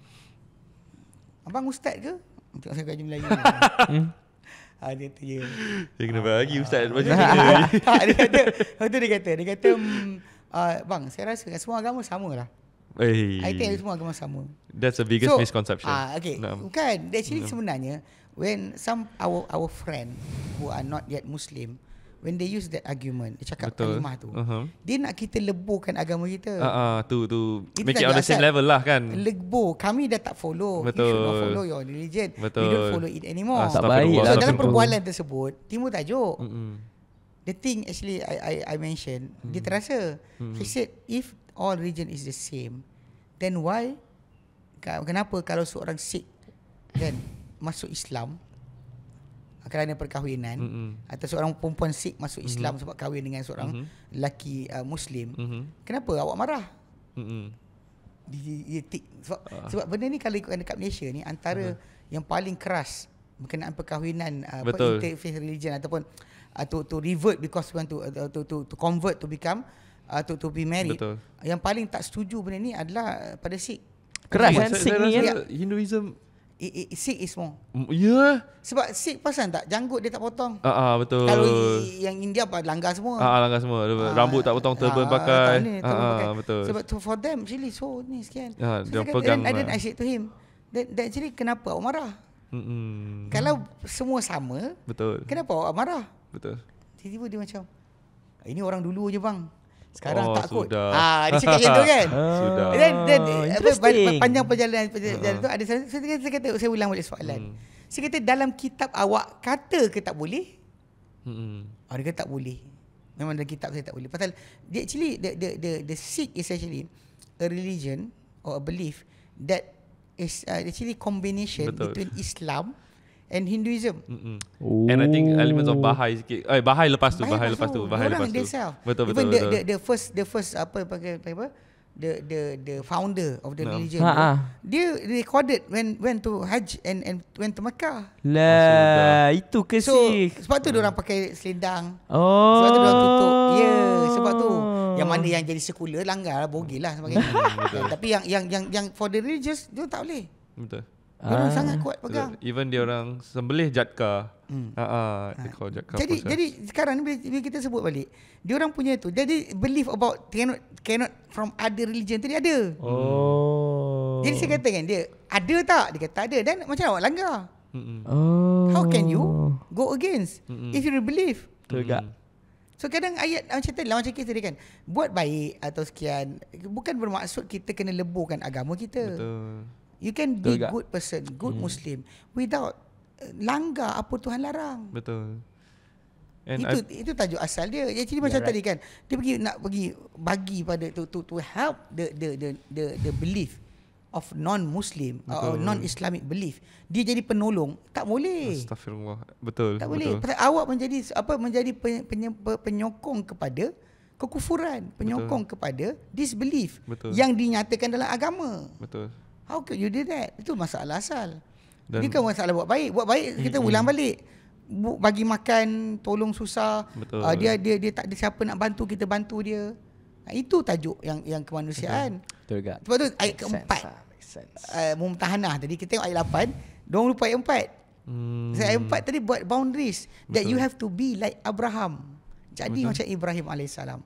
Abang ustaz ke? Tengok saya kaji Melayu Ha, dia kata ya Dia kena bagi ustaz ah. Macam mana Dia kata Lepas tu dia kata Dia dia kata, dia kata hmm, uh, bang, saya rasa kat semua agama sama lah. Hey. Eh. I think semua agama sama. That's the biggest so, misconception. Ah, uh, okay. No. Kan, actually no. sebenarnya, when some our our friend who are not yet Muslim, when they use that argument, dia cakap Betul. kalimah tu, uh-huh. dia nak kita lebuhkan agama kita. Ah, uh-uh, tu, tu. Itu make it on the same level lah kan. Lebuh. Kami dah tak follow. Betul. You should not follow your religion. Betul. We don't follow it anymore. Ah, tak baik. Lah so, dalam perbualan tersebut, timur tajuk. Mm-mm the thing actually I I, I mentioned mm-hmm. dia hmm. terasa. Mm-hmm. He hmm. said if all region is the same, then why kenapa kalau seorang Sikh kan masuk Islam ah, kerana perkahwinan mm-hmm. atau seorang perempuan Sikh masuk mm-hmm. Islam sebab kahwin dengan seorang mm-hmm. lelaki uh, Muslim, mm-hmm. kenapa awak marah? Mm-hmm. Dia, dia tik. Sebab, uh. sebab benda ni kalau ikutkan dekat Malaysia ni antara uh. yang paling keras berkenaan perkahwinan uh, interfaith religion ataupun uh, to to revert because want to, uh, to to to convert to become uh, to to be married. Betul. Yang paling tak setuju benda ni adalah uh, pada Sikh. Keras kan Sikh ni ya. Hinduism Sikh is more Ya yeah. Sebab Sikh pasal tak Janggut dia tak potong Ah uh, uh, Betul Kalau yang India apa Langgar semua Ah uh, uh, Langgar semua uh, Rambut tak potong Turban uh, pakai Ah uh, uh, Betul Sebab to, for them Actually so ni sekian uh, so, pegang And then lah. I said to him That, that actually kenapa awak marah Mm-mm. Kalau semua sama Betul Kenapa awak marah Betul. Tiba-tiba dia macam ah, ini orang dulu je bang. Sekarang oh, tak kot. Ha, dia cakap macam tu kan? Ah, sudah. Then, then, panjang perjalanan, perjalanan ah. uh tu ada saya, saya, saya kata saya ulang balik soalan. Hmm. Saya kata dalam kitab awak kata ke tak boleh? Hmm. Ada ah, kata tak boleh. Memang dalam kitab saya tak boleh. Pasal dia actually the the the, the Sikh is actually a religion or a belief that is uh, actually combination Betul. between Islam and Hinduism. Mm-hmm. And I think elements of Bahai sikit. Eh Bahai lepas tu, Bahai, Bahai lepas tu, Bahai lepas tu. Bahai lepas tu. Betul betul Even betul. The, the the first the first apa panggil apa, apa the the the founder of the no. religion. Ha, ha. Dia recorded when went to Hajj and and when to Makkah. Lah ah, so, itu ke sih. So, sebab tu orang hmm. pakai selendang. Oh. Sebab tu orang tutup. Oh. Ya, yeah, sebab tu yang mana yang jadi sekular langgar lah, bogilah sebagainya. Hmm, Tapi yang yang yang yang for the religious dia tak boleh. Betul. Ah, orang sangat kuat pegang. Even dia orang sembelih jatka. Hmm. Ah, ah, ah. jatka jadi process. jadi sekarang ni bila, kita sebut balik, dia orang punya tu. Jadi believe about cannot cannot from other religion tu dia ada. Oh. Jadi saya kata kan dia ada tak? Dia kata ada dan macam awak langgar. Hmm. Oh. How can you go against mm if you believe? Betul juga. So kadang ayat macam tadi lah macam tadi kan Buat baik atau sekian Bukan bermaksud kita kena leburkan agama kita Betul You can be Betul good person, good hmm. Muslim without uh, langgar apa Tuhan larang. Betul. And itu I, itu tajuk asal dia. Jadi yeah, macam right. tadi kan, dia pergi nak bagi bagi pada to to to help the the the the, the belief of non-Muslim uh, Betul. or non-Islamic belief. Dia jadi penolong, tak boleh. Astagfirullah. Betul. Tak boleh. Betul. Awak menjadi apa menjadi penyokong kepada kekufuran, penyokong Betul. kepada disbelief Betul. yang dinyatakan dalam agama. Betul. How could you do that? Itu masalah asal. Dan Ini kan masalah buat baik. Buat baik hmm, kita mm-hmm. ulang balik. bagi makan, tolong susah. Uh, dia dia dia tak ada siapa nak bantu, kita bantu dia. Nah, itu tajuk yang yang kemanusiaan. Betul juga. Sebab tu ayat keempat. Uh, Mumtahanah tadi kita tengok ayat lapan. Diorang lupa ayat empat. Hmm. Saya empat tadi buat boundaries Betul. that you have to be like Abraham. Jadi Betul. macam Ibrahim alaihissalam.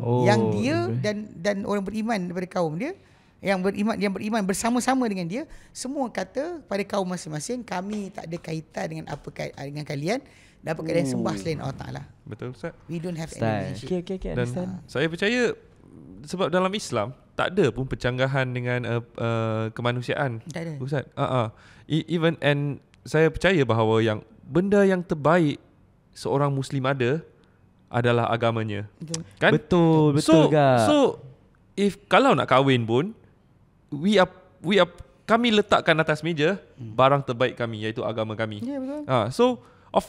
Oh. Yang dia dan dan orang beriman daripada kaum dia yang beriman yang beriman bersama-sama dengan dia semua kata pada kaum masing-masing kami tak ada kaitan dengan apa dengan kalian dan apa kalian hmm. sembah selain Allah Taala. Betul ustaz. We don't have Style. any relationship. Okay, okay, okay, dan saya percaya sebab dalam Islam tak ada pun pencanggahan dengan uh, uh, kemanusiaan. Tak ada. Ustaz. Uh, uh. Even and saya percaya bahawa yang benda yang terbaik seorang muslim ada adalah agamanya. Betul. Kan? Betul, betul so, So if kalau nak kahwin pun we are we are kami letakkan atas meja hmm. barang terbaik kami iaitu agama kami. Yeah, betul. Uh, so of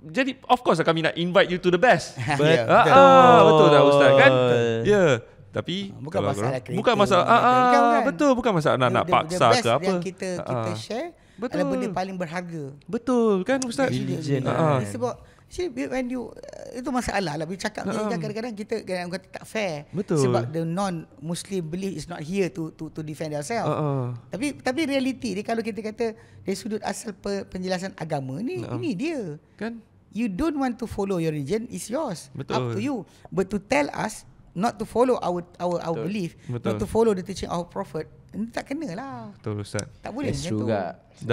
jadi of course lah kami nak invite you to the best. But, yeah, betul. Ah, ah betul tak ustaz kan? Ya. Yeah. Tapi ah, bukan masalah kritik. bukan masalah ah, ah, kan? betul bukan masalah nak the, nak paksa the ke apa. Yang kita kita ah, share betul. adalah benda paling berharga. Betul kan ustaz? Religion. Ah. Sebab See, when you uh, itu masalah lah bila cakap uh-huh. kadang-kadang kita kadang-kadang kata tak fair Betul. sebab the non muslim believe is not here to to to defend ourselves uh-huh. Ah, ah. tapi tapi reality dia kalau kita kata dari sudut asal penjelasan agama ni uh-huh. ini dia kan you don't want to follow your religion is yours Betul. up to you but to tell us not to follow our our our Betul. belief Betul. not to follow the teaching of our prophet ini mm, tak kena lah Betul Ustaz Tak boleh macam tu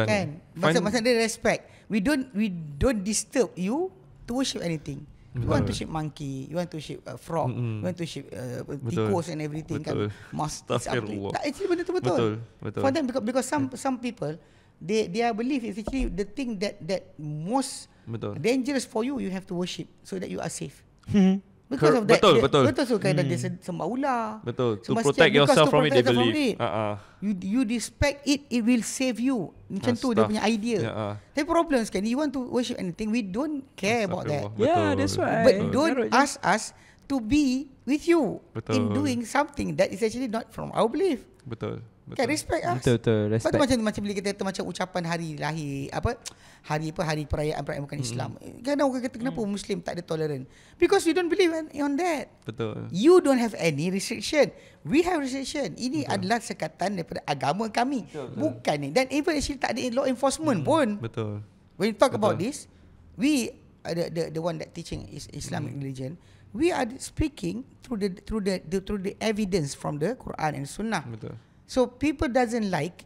Kan masa-masa dia respect We don't We don't disturb you to worship anything. You want to ship monkey, you want to ship uh, frog, mm-hmm. you want to ship uh, uh and everything kan? betul. kan. Master Allah. Tak actually benda tu betul. Betul. betul. For them because, because some yeah. some people they their belief is actually the thing that that most betul. dangerous for you you have to worship so that you are safe. Mm-hmm. Because Her, of that, betul, the, betul. Betul sebab kena hmm. dia sembah ular. Betul. To sembah protect sikit, yourself from it, they believe. From it. Uh-uh. You you respect it, it will save you. Macam uh, tu dia punya idea. Yeah, uh. Tapi problem sekarang, you want to worship anything, we don't care That's about that. Betul. Yeah, that's why. But betul. don't ask us to be with you betul. in doing something that is actually not from our belief. Betul. Betul. Kan respect us. Lah. Betul betul respect. Lepas tu macam macam bila kita kata macam ucapan hari lahir apa hari apa hari perayaan perayaan bukan hmm. Islam. Mm. Kan orang kata kenapa mm. Muslim tak ada toleran? Because we don't believe on that. Betul. You don't have any restriction. We have restriction. Ini betul. adalah sekatan daripada agama kami. Betul, Bukan ni. Dan even actually tak ada law enforcement mm. pun. Betul. When you talk betul. about this, we uh, the the the one that teaching is Islamic mm. religion. We are speaking through the through the, the through the evidence from the Quran and Sunnah. Betul. So people doesn't like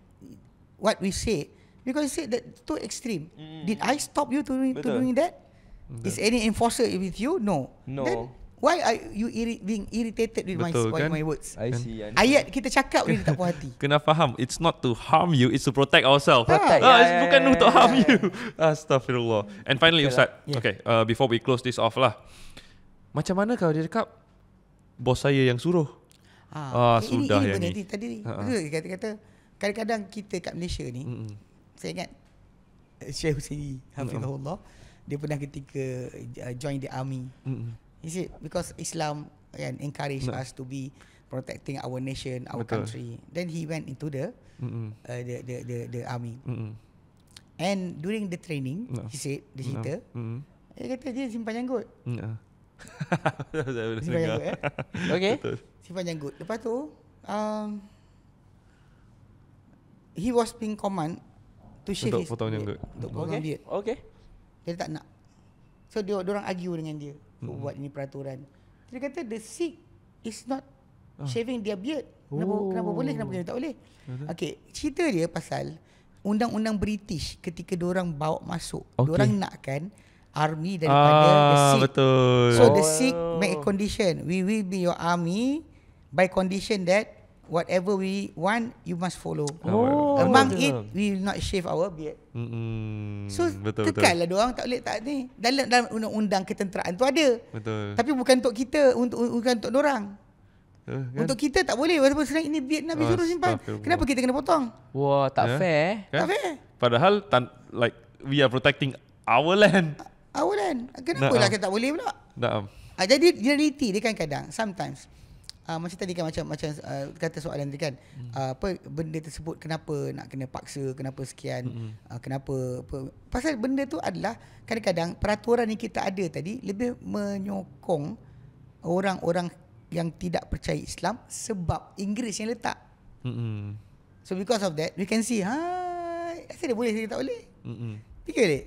what we say because you say that too extreme. Mm. Did I stop you to, to doing that? Betul. Is any enforcer with you? No. No. Then why are you iri- being irritated with Betul, my, kan? my words? I kan? see. Ayat kita cakap ni tak puas hati. Kena faham. It's not to harm you. It's to protect ourselves. Protect. Ah, yeah, it's yeah, bukan yeah, untuk yeah, harm yeah, you. Astaghfirullah. And finally lah. Ustaz. Yeah. Okay. Uh, before we close this off lah. Macam mana kalau dia cakap bos saya yang suruh? Ah, ah ini, sudah ini, ini yang ini. Tadi ah, ah. kata-kata kadang-kadang kita kat Malaysia ni. Mm-hmm. Saya ingat eh, Syekh Husaini Hafizahullah mm-hmm. dia pernah ketika uh, join the army. Mm-hmm. Is it because Islam yeah, kan, encourage hmm us to be protecting our nation, our Betul. country. Then he went into the mm-hmm. uh, the, the the the army. Mm-hmm. And during the training, mm he said the cerita. eh hmm Dia kata dia simpan janggut. Mm-hmm. simpan janggut. Eh? Okay. Simpan janggut. Lepas tu, um, he was being command to shave untuk his potong beard. Untuk potong janggut. okay. beard. Okay. Dia tak nak. So, dia orang argue dengan dia. Mm-hmm. Buat ini peraturan. Dia kata, the sick is not ah. shaving ah. their beard. Kenapa, oh. kenapa boleh, kenapa dia tak boleh. Okay. Cerita dia pasal undang-undang British ketika dia orang bawa masuk. Okay. Dia orang nakkan army daripada ah, the Sikh. Betul. So, the oh. Sikh make a condition. We will be your army by condition that whatever we want you must follow oh. among it we will not shave our beard Mm-mm. so betul, kekal lah orang tak boleh tak ni dalam dalam undang-undang ketenteraan tu ada betul tapi bukan untuk kita untuk bukan untuk orang Uh, eh, kan? Untuk kita tak boleh Walaupun sekarang ini Biar Nabi oh, suruh simpan Kenapa kita kena potong Wah tak yeah. fair eh? kan? Tak fair Padahal tan- Like We are protecting Our land Our land Kenapa nah, lah uh. kita tak boleh pula nah, um. Jadi reality dia kan kadang Sometimes Uh, macam tadi kan macam macam uh, kata soalan tadi kan hmm. uh, apa benda tersebut kenapa nak kena paksa kenapa sekian hmm. uh, kenapa apa pasal benda tu adalah kadang-kadang peraturan yang kita ada tadi lebih menyokong orang-orang yang tidak percaya Islam sebab Inggeris yang letak hmm. hmm. so because of that we can see ha saya boleh saya tak boleh hmm. hmm. fikir dek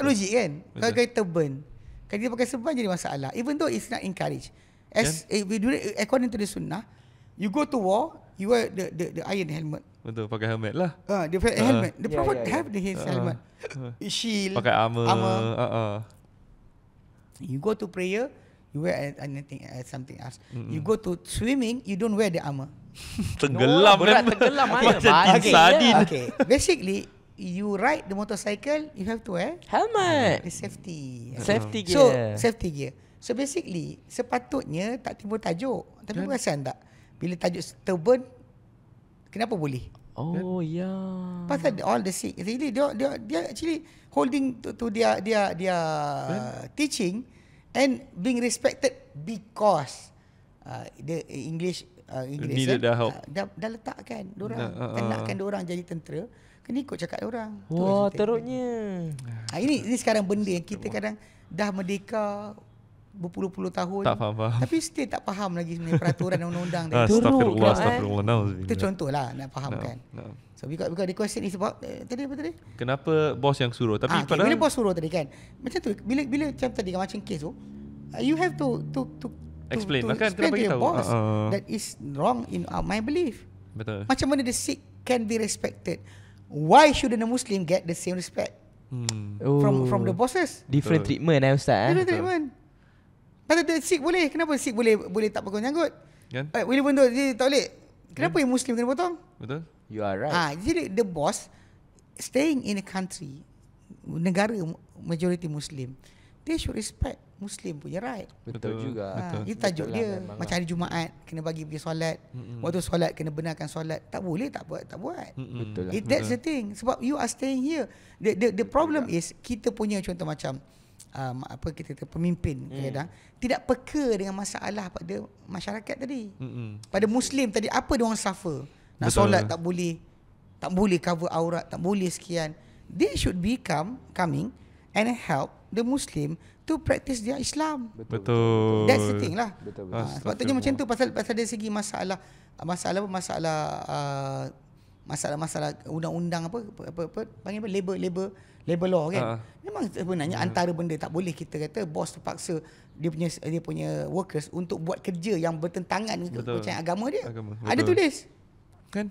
tak logik kan kalau kita burn kalau kita pakai sebab jadi masalah even though it's not encouraged As yeah. do during, eh, according to the sunnah, you go to war, you wear the the, the iron helmet. Betul, pakai helmet lah. Ah, uh, the uh-huh. helmet. The prophet yeah, yeah, yeah. have the his ah. helmet. uh Shield. Pakai armor. armor. Uh-huh. You go to prayer, you wear anything uh, something else. Mm-hmm. You go to swimming, you don't wear the armor. tenggelam no, eh. tenggelam macam okay, yeah. Okay. Basically, you ride the motorcycle, you have to wear helmet. Uh, safety. Safety uh gear. So, safety gear. So basically, sepatutnya tak timbul tajuk. Tapi kan. perasan tak? Bila tajuk turban, kenapa boleh? Oh, kan? ya. Yeah. Pasal all the sick. Really, dia, dia, dia actually holding to, to dia, dia, dia kan? teaching and being respected because dia uh, uh, English uh, Inggeris kan? dah, uh, dah, dah letak kan Diorang nah, uh, uh-uh. Kenakan diorang jadi tentera Kena ikut cakap orang. Wah lah teruknya ha, ini, ini sekarang benda yang kita kadang Dah merdeka berpuluh-puluh tahun tak faham, faham. tapi still tak faham lagi sebenarnya peraturan dan undang-undang dia. Astagfirullah, lah, astagfirullah. Kan? nak fahamkan. No, no. So because, because the question ni sebab eh, tadi apa tadi? Kenapa bos yang suruh? Tapi ah, okay. bila bos suruh tadi kan. Macam tu bila bila macam tadi kan macam case tu ah, you have to to to, to explain to, makan explain kenapa kita boss ah, ah. that is wrong in uh, my belief. Betul. Macam mana the sick can be respected? Why shouldn't the Muslim get the same respect? Hmm. From from the oh. bosses. Different treatment eh ustaz eh? Different treatment. Patut tu sik boleh. Kenapa sik boleh boleh tak pakai janggut? Kan? Yeah. boleh pun tu dia tak boleh. Kenapa yeah. Kan? yang muslim kena potong? Betul. You are right. Ah, jadi the boss staying in a country negara majority muslim. They should respect muslim punya right. Betul, juga. Ha, ah, Itu tajuk Betul dia. Lah, Macam hari Jumaat kena bagi pergi solat. Mm-mm. Waktu solat kena benarkan solat. Tak boleh tak buat, tak buat. Mm-mm. Betul lah. It, that's Betul. the thing. Sebab you are staying here. The the, the problem Betul is kita punya contoh macam um, apa kita kata pemimpin hmm. kadang tidak peka dengan masalah pada masyarakat tadi. Hmm. Pada muslim tadi apa dia orang suffer? Nak Betul. solat tak boleh. Tak boleh cover aurat, tak boleh sekian. They should become coming and help the muslim to practice their Islam. Betul. That's the thing lah. Betul. betul. Ha, macam tu pasal pasal dari segi masalah masalah apa masalah uh, masalah-masalah undang-undang apa apa apa panggil apa labor labor labor law kan. Uh. Memang sebenarnya yeah. antara benda tak boleh kita kata bos terpaksa dia punya dia punya workers untuk buat kerja yang bertentangan dengan kepercayaan agama dia. Agama. Betul. Ada tulis. Kan?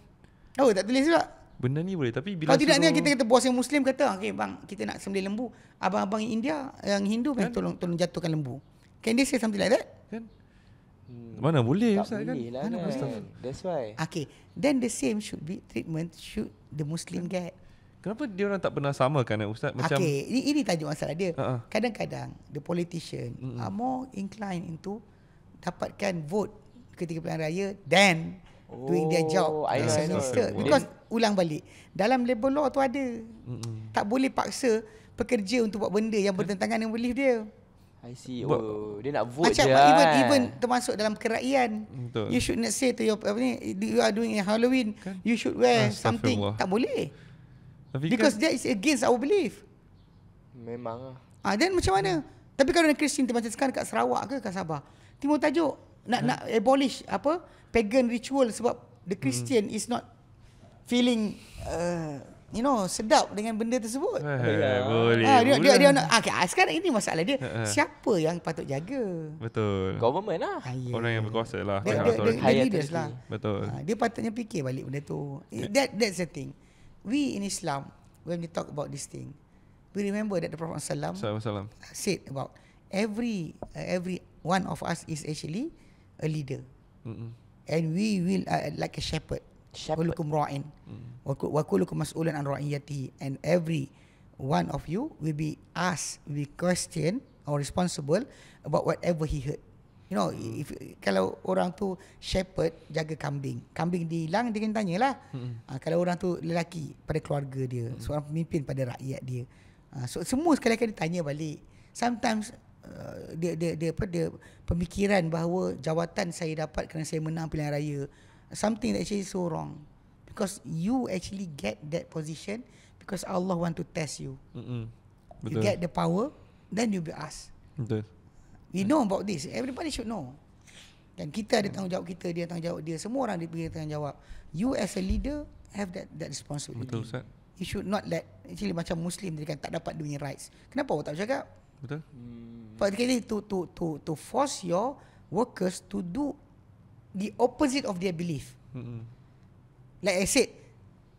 Oh, tak tulis juga. Benda ni boleh tapi bila Kalau tidak suruh... ni kita kata bos yang muslim kata okay bang kita nak sembelih lembu abang-abang India yang Hindu kan? tolong tolong jatuhkan lembu. Can they say something like that? Kan? Hmm. Mana boleh tak Ustaz kan? Lah Mana kan? boleh. That's why. Okay. Then the same should be treatment should the Muslim get. Kenapa dia orang tak pernah sama kan? Eh, ustaz macam Okey, ini ini tajuk masalah dia. Uh-uh. Kadang-kadang the politician mm-hmm. are more inclined into dapatkan vote ketika pilihan raya than oh, doing their oh, job I as a minister because ulang balik. Dalam labor law tu ada. Mm-hmm. Tak boleh paksa pekerja untuk buat benda yang bertentangan dengan belief dia. I see. Oh, dia nak vote macam je. Even kan? even termasuk dalam kerakyatan. Betul. You should not say to your apa ni, you are doing Halloween, kan? you should wear ah, something. Tak boleh. Tapi Because kan, that is against our belief. Memang lah. Ah, then macam mana? Hmm. Tapi kalau orang Kristian macam sekarang kat Sarawak ke kat Sabah? Timur Tajuk nak hmm. nak abolish apa? Pagan ritual sebab the hmm. Christian hmm. is not feeling uh, you know sedap dengan benda tersebut. Eh, yeah. boleh. Ah, dia, dia, dia, nak, ah, sekarang ini masalah dia. Eh, eh. siapa yang patut jaga? Betul. Government lah. Ah, yeah. Orang yang berkuasa lah. Dia, dia, dia, dia, dia, dia, dia, dia, patutnya dia, balik. dia, tu, dia, dia, dia, dia, dia, we in Islam, when we talk about this thing, we remember that the Prophet Sallam said about every uh, every one of us is actually a leader, Mm-mm. and we will uh, like a shepherd. Wakulukum ra'in, wakulukum mas'ulun an ra'iyati, and every one of you will be asked, will be questioned or responsible about whatever he heard. You know, if kalau orang tu shepherd jaga kambing, kambing dihilang dia kena tanyalah. Hmm. Uh, kalau orang tu lelaki pada keluarga dia, hmm. seorang pemimpin pada rakyat dia. Uh, so semua sekali kali tanya balik. Sometimes uh, dia, dia dia apa dia pemikiran bahawa jawatan saya dapat kerana saya menang pilihan raya. Something that actually so wrong. Because you actually get that position because Allah want to test you. Hmm. Betul. You get the power then you be asked. Betul. We know about this. Everybody should know. Dan kita ada tanggungjawab kita, dia tanggungjawab dia, semua orang dia punya tanggungjawab. You as a leader have that that responsibility. Betul Ustaz. You should not let actually macam Muslim dia kan tak dapat dia punya rights. Kenapa awak tak bercakap? Betul. Hmm. Particularly to to to to force your workers to do the opposite of their belief. Hmm. Like I said,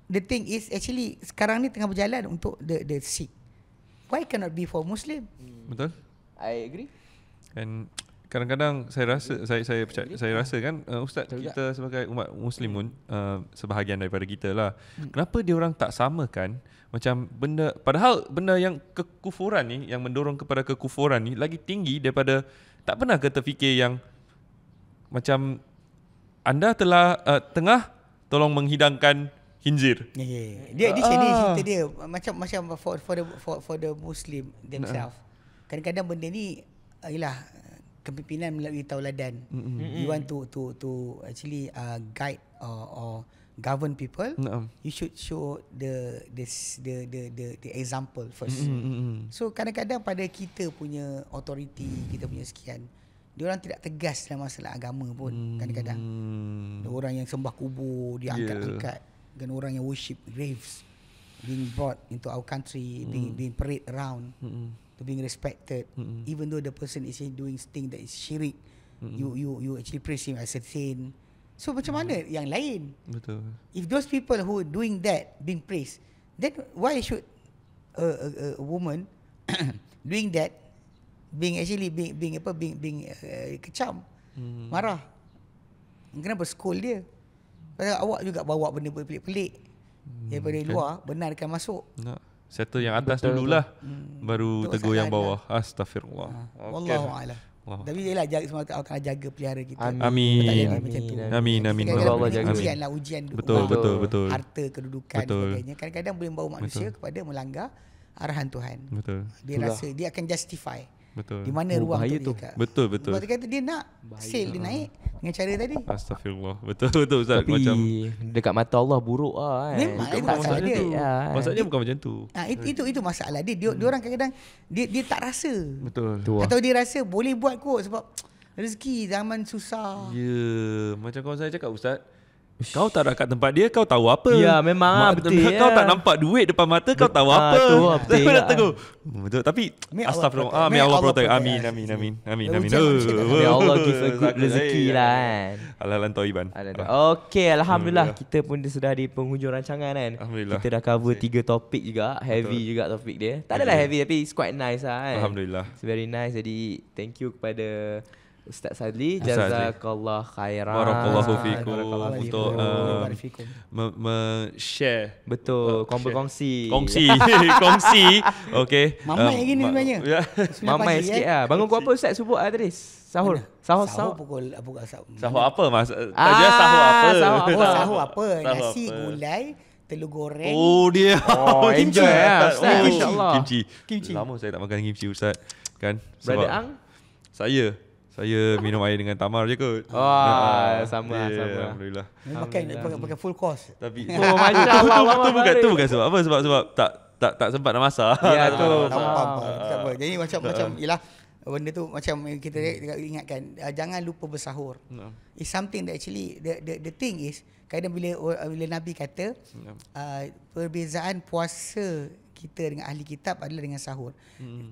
the thing is actually sekarang ni tengah berjalan untuk the the Sikh. Why cannot be for Muslim? Hmm. Betul. I agree kan kadang-kadang saya rasa saya saya percaya, saya rasa kan uh, ustaz kita sebagai umat muslimun hmm. uh, sebahagian daripada kita lah. Hmm. Kenapa dia orang tak samakan macam benda padahal benda yang kekufuran ni yang mendorong kepada kekufuran ni lagi tinggi daripada tak pernah kita fikir yang macam anda telah uh, tengah tolong menghidangkan khinzir. Ya yeah, Yeah. Dia di sini ah. cerita dia macam macam for for the for, for the muslim themselves. Nah. Kadang-kadang benda ni Uh, ialah uh, kepimpinan melalui tauladan mm-hmm. you want to to to actually uh, guide or, or govern people mm-hmm. you should show the this the the the the example first mm-hmm. so kadang-kadang pada kita punya authority kita punya sekian dia orang tidak tegas dalam masalah agama pun mm kadang-kadang ada orang yang sembah kubur dia angkat-angkat yeah. dan orang yang worship graves being brought into our country hmm being, being parade around hmm to being respected mm-hmm. even though the person is doing thing that is syirik mm-hmm. you you you actually praise him as a saint so macam mm-hmm. mana yang lain betul if those people who are doing that being praised then why should a a, a woman doing that being actually being being apa being being uh, kecam mm-hmm. marah kenapa scold dia pasal awak juga bawa benda pelik-pelik mm-hmm. daripada okay. luar benarkan masuk nah. Settle yang atas Betul. dululah hmm. Baru Untuk tegur yang bawah ya. ah, dia. Astaghfirullah Wallahu okay. a'lam tapi ialah jaga semua Allah akan jaga pelihara kita. Amin. Amin. Amin. Amin. Amin. Amin. Allah jaga. Ujian Amin. lah ujian. Betul, uang, betul, betul. Harta, kedudukan betul. sebagainya. Kadang-kadang boleh membawa manusia betul. kepada melanggar arahan Tuhan. Betul. Dia Itulah. rasa dia akan justify. Betul. Di mana oh, ruang bahaya tu diikat. Betul betul. Sebab dia kata dia nak sale dia ha. naik dengan cara tadi. Astagfirullah. Betul betul Ustaz Tapi, macam dekat mata Allah buruk ah kan. Memang bukan itu dia. Ah, Maksudnya bukan macam tu. Ah itu, itu itu masalah dia. Dia, hmm. orang kadang-kadang dia dia tak rasa. Betul. Atau dia rasa boleh buat kot sebab rezeki zaman susah. Ya, yeah. macam kawan saya cakap Ustaz, kau tak ada kat tempat dia Kau tahu apa Ya memang Mak, betul, betul, ya. Kau tak nampak duit depan mata Kau tahu ah, apa Itu lah betul ah. hmm, Betul tapi astaghfirullah. Amin ah, Allah, Allah protect Amin Amin Amin Amin Amin Amin Allah give a good rezeki ya. lah kan Alalan Toiban Okay Alhamdulillah Kita pun sudah di penghujung rancangan kan Alhamdulillah Kita dah cover tiga topik juga Heavy juga topik dia Tak adalah heavy Tapi it's quite nice lah kan Alhamdulillah It's very nice Jadi thank you kepada Ustaz Sadli jazakallah khairan. Barakallahu fikum untuk uh, share. Betul, oh, kongsi. Kongsi. kongsi. okay Mamai gini sebenarnya. Ma- ya. Mamai sikitlah. Eh. Ya. Bangun kau apa Ustaz subuh adris Sahur. sahur. Sahur pukul apa sahur. Sahur apa mas? Ah, oh, sahur apa? Sahur, apa? Nasi gulai telur goreng. Oh dia. Oh, kimchi. Enjoy, ya, Ustaz. kimchi. kimchi. Lama saya tak makan kimchi Ustaz. Kan? Sebab Brother Ang? Saya. Saya minum air dengan Tamar je kot. Wah, oh, nah, ah. sama yeah, ya, sama. Lah. Alhamdulillah. Pakai pakai pakai full course. Tapi oh, macam tu, bukan tu bukan sebab apa sebab sebab tak tak tak sempat nak masak. Ya tu. Tak apa. Ah. Jadi macam ah. macam ialah benda tu macam kita ingatkan jangan lupa bersahur. It's something that actually the the the thing is kadang bila bila nabi kata uh, perbezaan puasa kita dengan ahli kitab adalah dengan sahur. Hmm.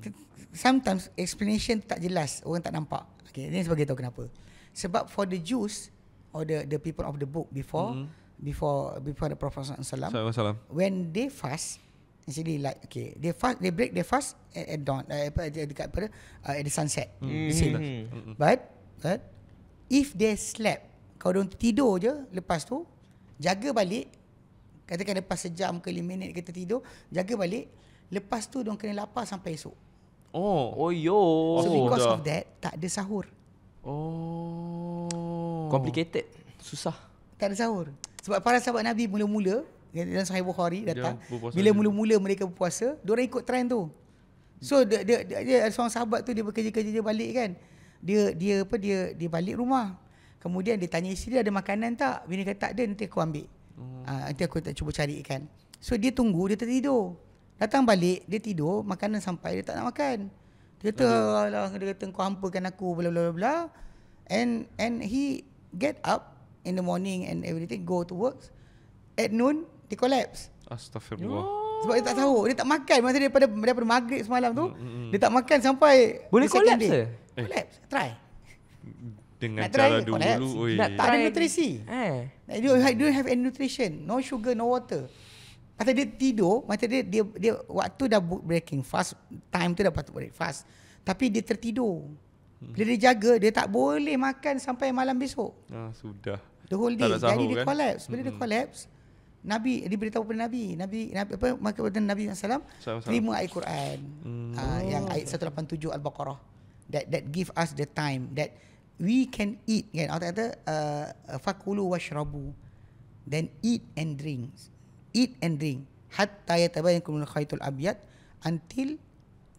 Sometimes explanation tak jelas, orang tak nampak. Okay, ini sebagai tahu kenapa. Sebab for the Jews or the the people of the book before hmm. before before the Prophet Sallallahu Alaihi Wasallam. When they fast, actually like okay, they fast, they break they fast at, at dawn, eh, apa uh, dekat pada uh, eh, at the sunset. Hmm. The hmm. Hmm. Hmm. hmm. But but if they slept, kalau dia tidur je lepas tu jaga balik Katakan lepas sejam ke lima minit kita tidur, jaga balik. Lepas tu, diorang kena lapar sampai esok. Oh, oh yo. So, oh, because oh, of that, tak ada sahur. Oh. Complicated. Susah. Tak ada sahur. Sebab para sahabat Nabi mula-mula, dalam sahih Bukhari datang, bila mula-mula mereka berpuasa, diorang ikut trend tu. So, dia, dia, dia, dia, ada seorang sahabat tu, dia bekerja-kerja dia balik kan. Dia dia apa dia dia balik rumah. Kemudian dia tanya isteri dia ada makanan tak? Bini kata tak ada nanti aku ambil. Uh, nanti aku tak cuba cari kan. So dia tunggu, dia tertidur. Datang balik, dia tidur, makanan sampai, dia tak nak makan. Dia kata, Alah, dia kata kau hampakan aku, bla bla bla And, and he get up in the morning and everything, go to work. At noon, dia collapse. Astaghfirullah. Oh. Sebab dia tak tahu, dia tak makan. Masa daripada, daripada maghrib semalam tu, mm, mm, mm. dia tak makan sampai Boleh collapse ke? Eh? Collapse, try. Eh dengan nak cara dulu dulu oi nak tak ada nutrisi eh do you have any nutrition no sugar no water Kata dia tidur macam dia dia, dia waktu dah breaking fast time tu dah patut break fast tapi dia tertidur hmm. bila dia jaga dia tak boleh makan sampai malam besok ah sudah the whole day jadi dia kan? collapse bila hmm. dia collapse Nabi dia beritahu kepada Nabi Nabi, Nabi apa maka kepada Nabi SAW terima ayat Quran hmm. uh, yang ayat 187 Al-Baqarah that that give us the time that we can eat kan Allah kata uh, uh, fakulu washrabu then eat and drink eat and drink hatta yatabayyana lakum khaytul abyad until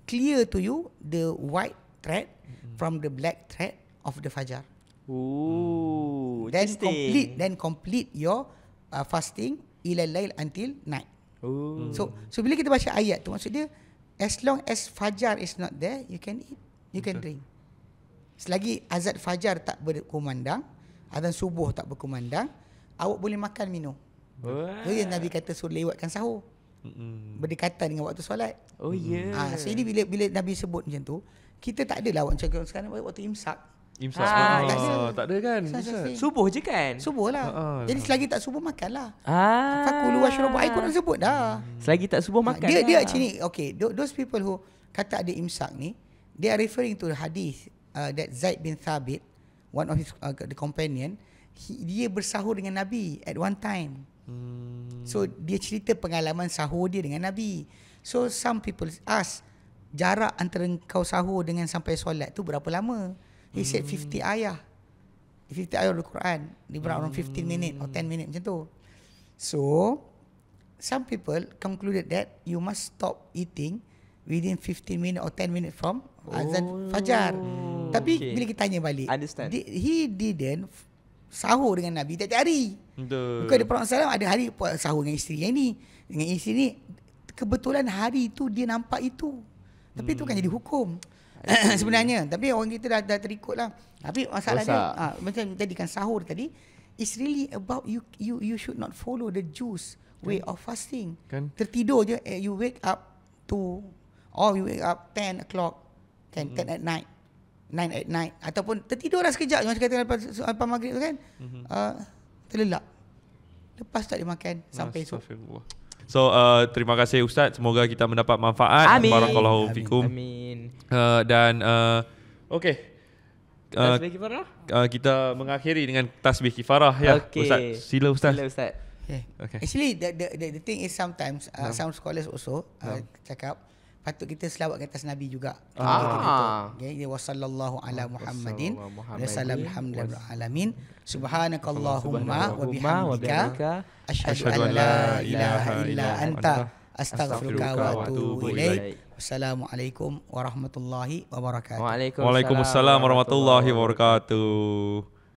clear to you the white thread from the black thread of the fajar ooh hmm. then complete then complete your uh, fasting ila lail until night ooh so so bila kita baca ayat tu maksud dia as long as fajar is not there you can eat you can drink Selagi azad fajar tak berkumandang, azan subuh tak berkumandang, awak boleh makan minum. Itu yang Nabi kata suruh lewatkan sahur. Mm-mm. Berdekatan dengan waktu solat. Oh ya. Yeah. Ha, so ini bila bila Nabi sebut macam tu, kita tak ada lawan cakap sekarang waktu imsak. Imsak ha, oh, tak, ada. tak ada kan? Imsak. Subuh je kan? Subuh lah. Oh, Jadi selagi tak subuh makanlah. Ah. Fakulu washrub air kau sebut dah. Hmm. Selagi tak subuh makan. Ha, dia lah. dia sini. Okay, those people who kata ada imsak ni, they are referring to hadis uh, that Zaid bin Thabit, one of his uh, the companion, he, dia bersahur dengan Nabi at one time. Hmm. So dia cerita pengalaman sahur dia dengan Nabi. So some people ask jarak antara kau sahur dengan sampai solat tu berapa lama? He hmm. said 50 ayah. 50 ayat Al-Quran Dia berapa orang 15 hmm. minit Or 10 minit macam tu So Some people Concluded that You must stop eating Within 15 minit Or 10 minit from azan oh. fajar. Tapi okay. bila kita tanya balik, Di, he didn't sahur dengan Nabi tiap hari. Bukan dia Perang Salam, ada hari sahur dengan isteri yang ni. Dengan isteri ni, kebetulan hari tu dia nampak itu. Tapi itu hmm. kan jadi hukum. Sebenarnya, tapi orang kita dah, dah terikut lah. Tapi masalahnya, ha, macam tadi kan sahur tadi, it's really about you you you should not follow the juice kan? way of fasting. Kan? Tertidur je, eh, you wake up to, or you wake up 10 o'clock kan mm-hmm. 10 at night 9 at night ataupun tertidur dah sekejap macam kata lepas, lepas maghrib tu kan mm-hmm. uh, terlelap lepas tak dimakan nah, sampai esok So uh, terima kasih Ustaz Semoga kita mendapat manfaat Amin Barakallahu Amin. Amin uh, Dan uh, Okay uh, Tasbih kifarah uh, Kita mengakhiri dengan Tasbih kifarah ya, okay. Ustaz Sila Ustaz Sila Ustaz okay. Eh, okay. Actually the, the, the, thing is sometimes uh, yeah. Some scholars also uh, yeah. Cakap patut kita selawat ke atas nabi juga. Ah. Okey, wa sallallahu ala Muhammadin wa sallam alhamdulillah alamin. Subhanakallahumma wa bihamdika asyhadu an la ilaha illa anta astaghfiruka wa atubu ilaik. Assalamualaikum warahmatullahi wabarakatuh. Waalaikumsalam warahmatullahi wabarakatuh.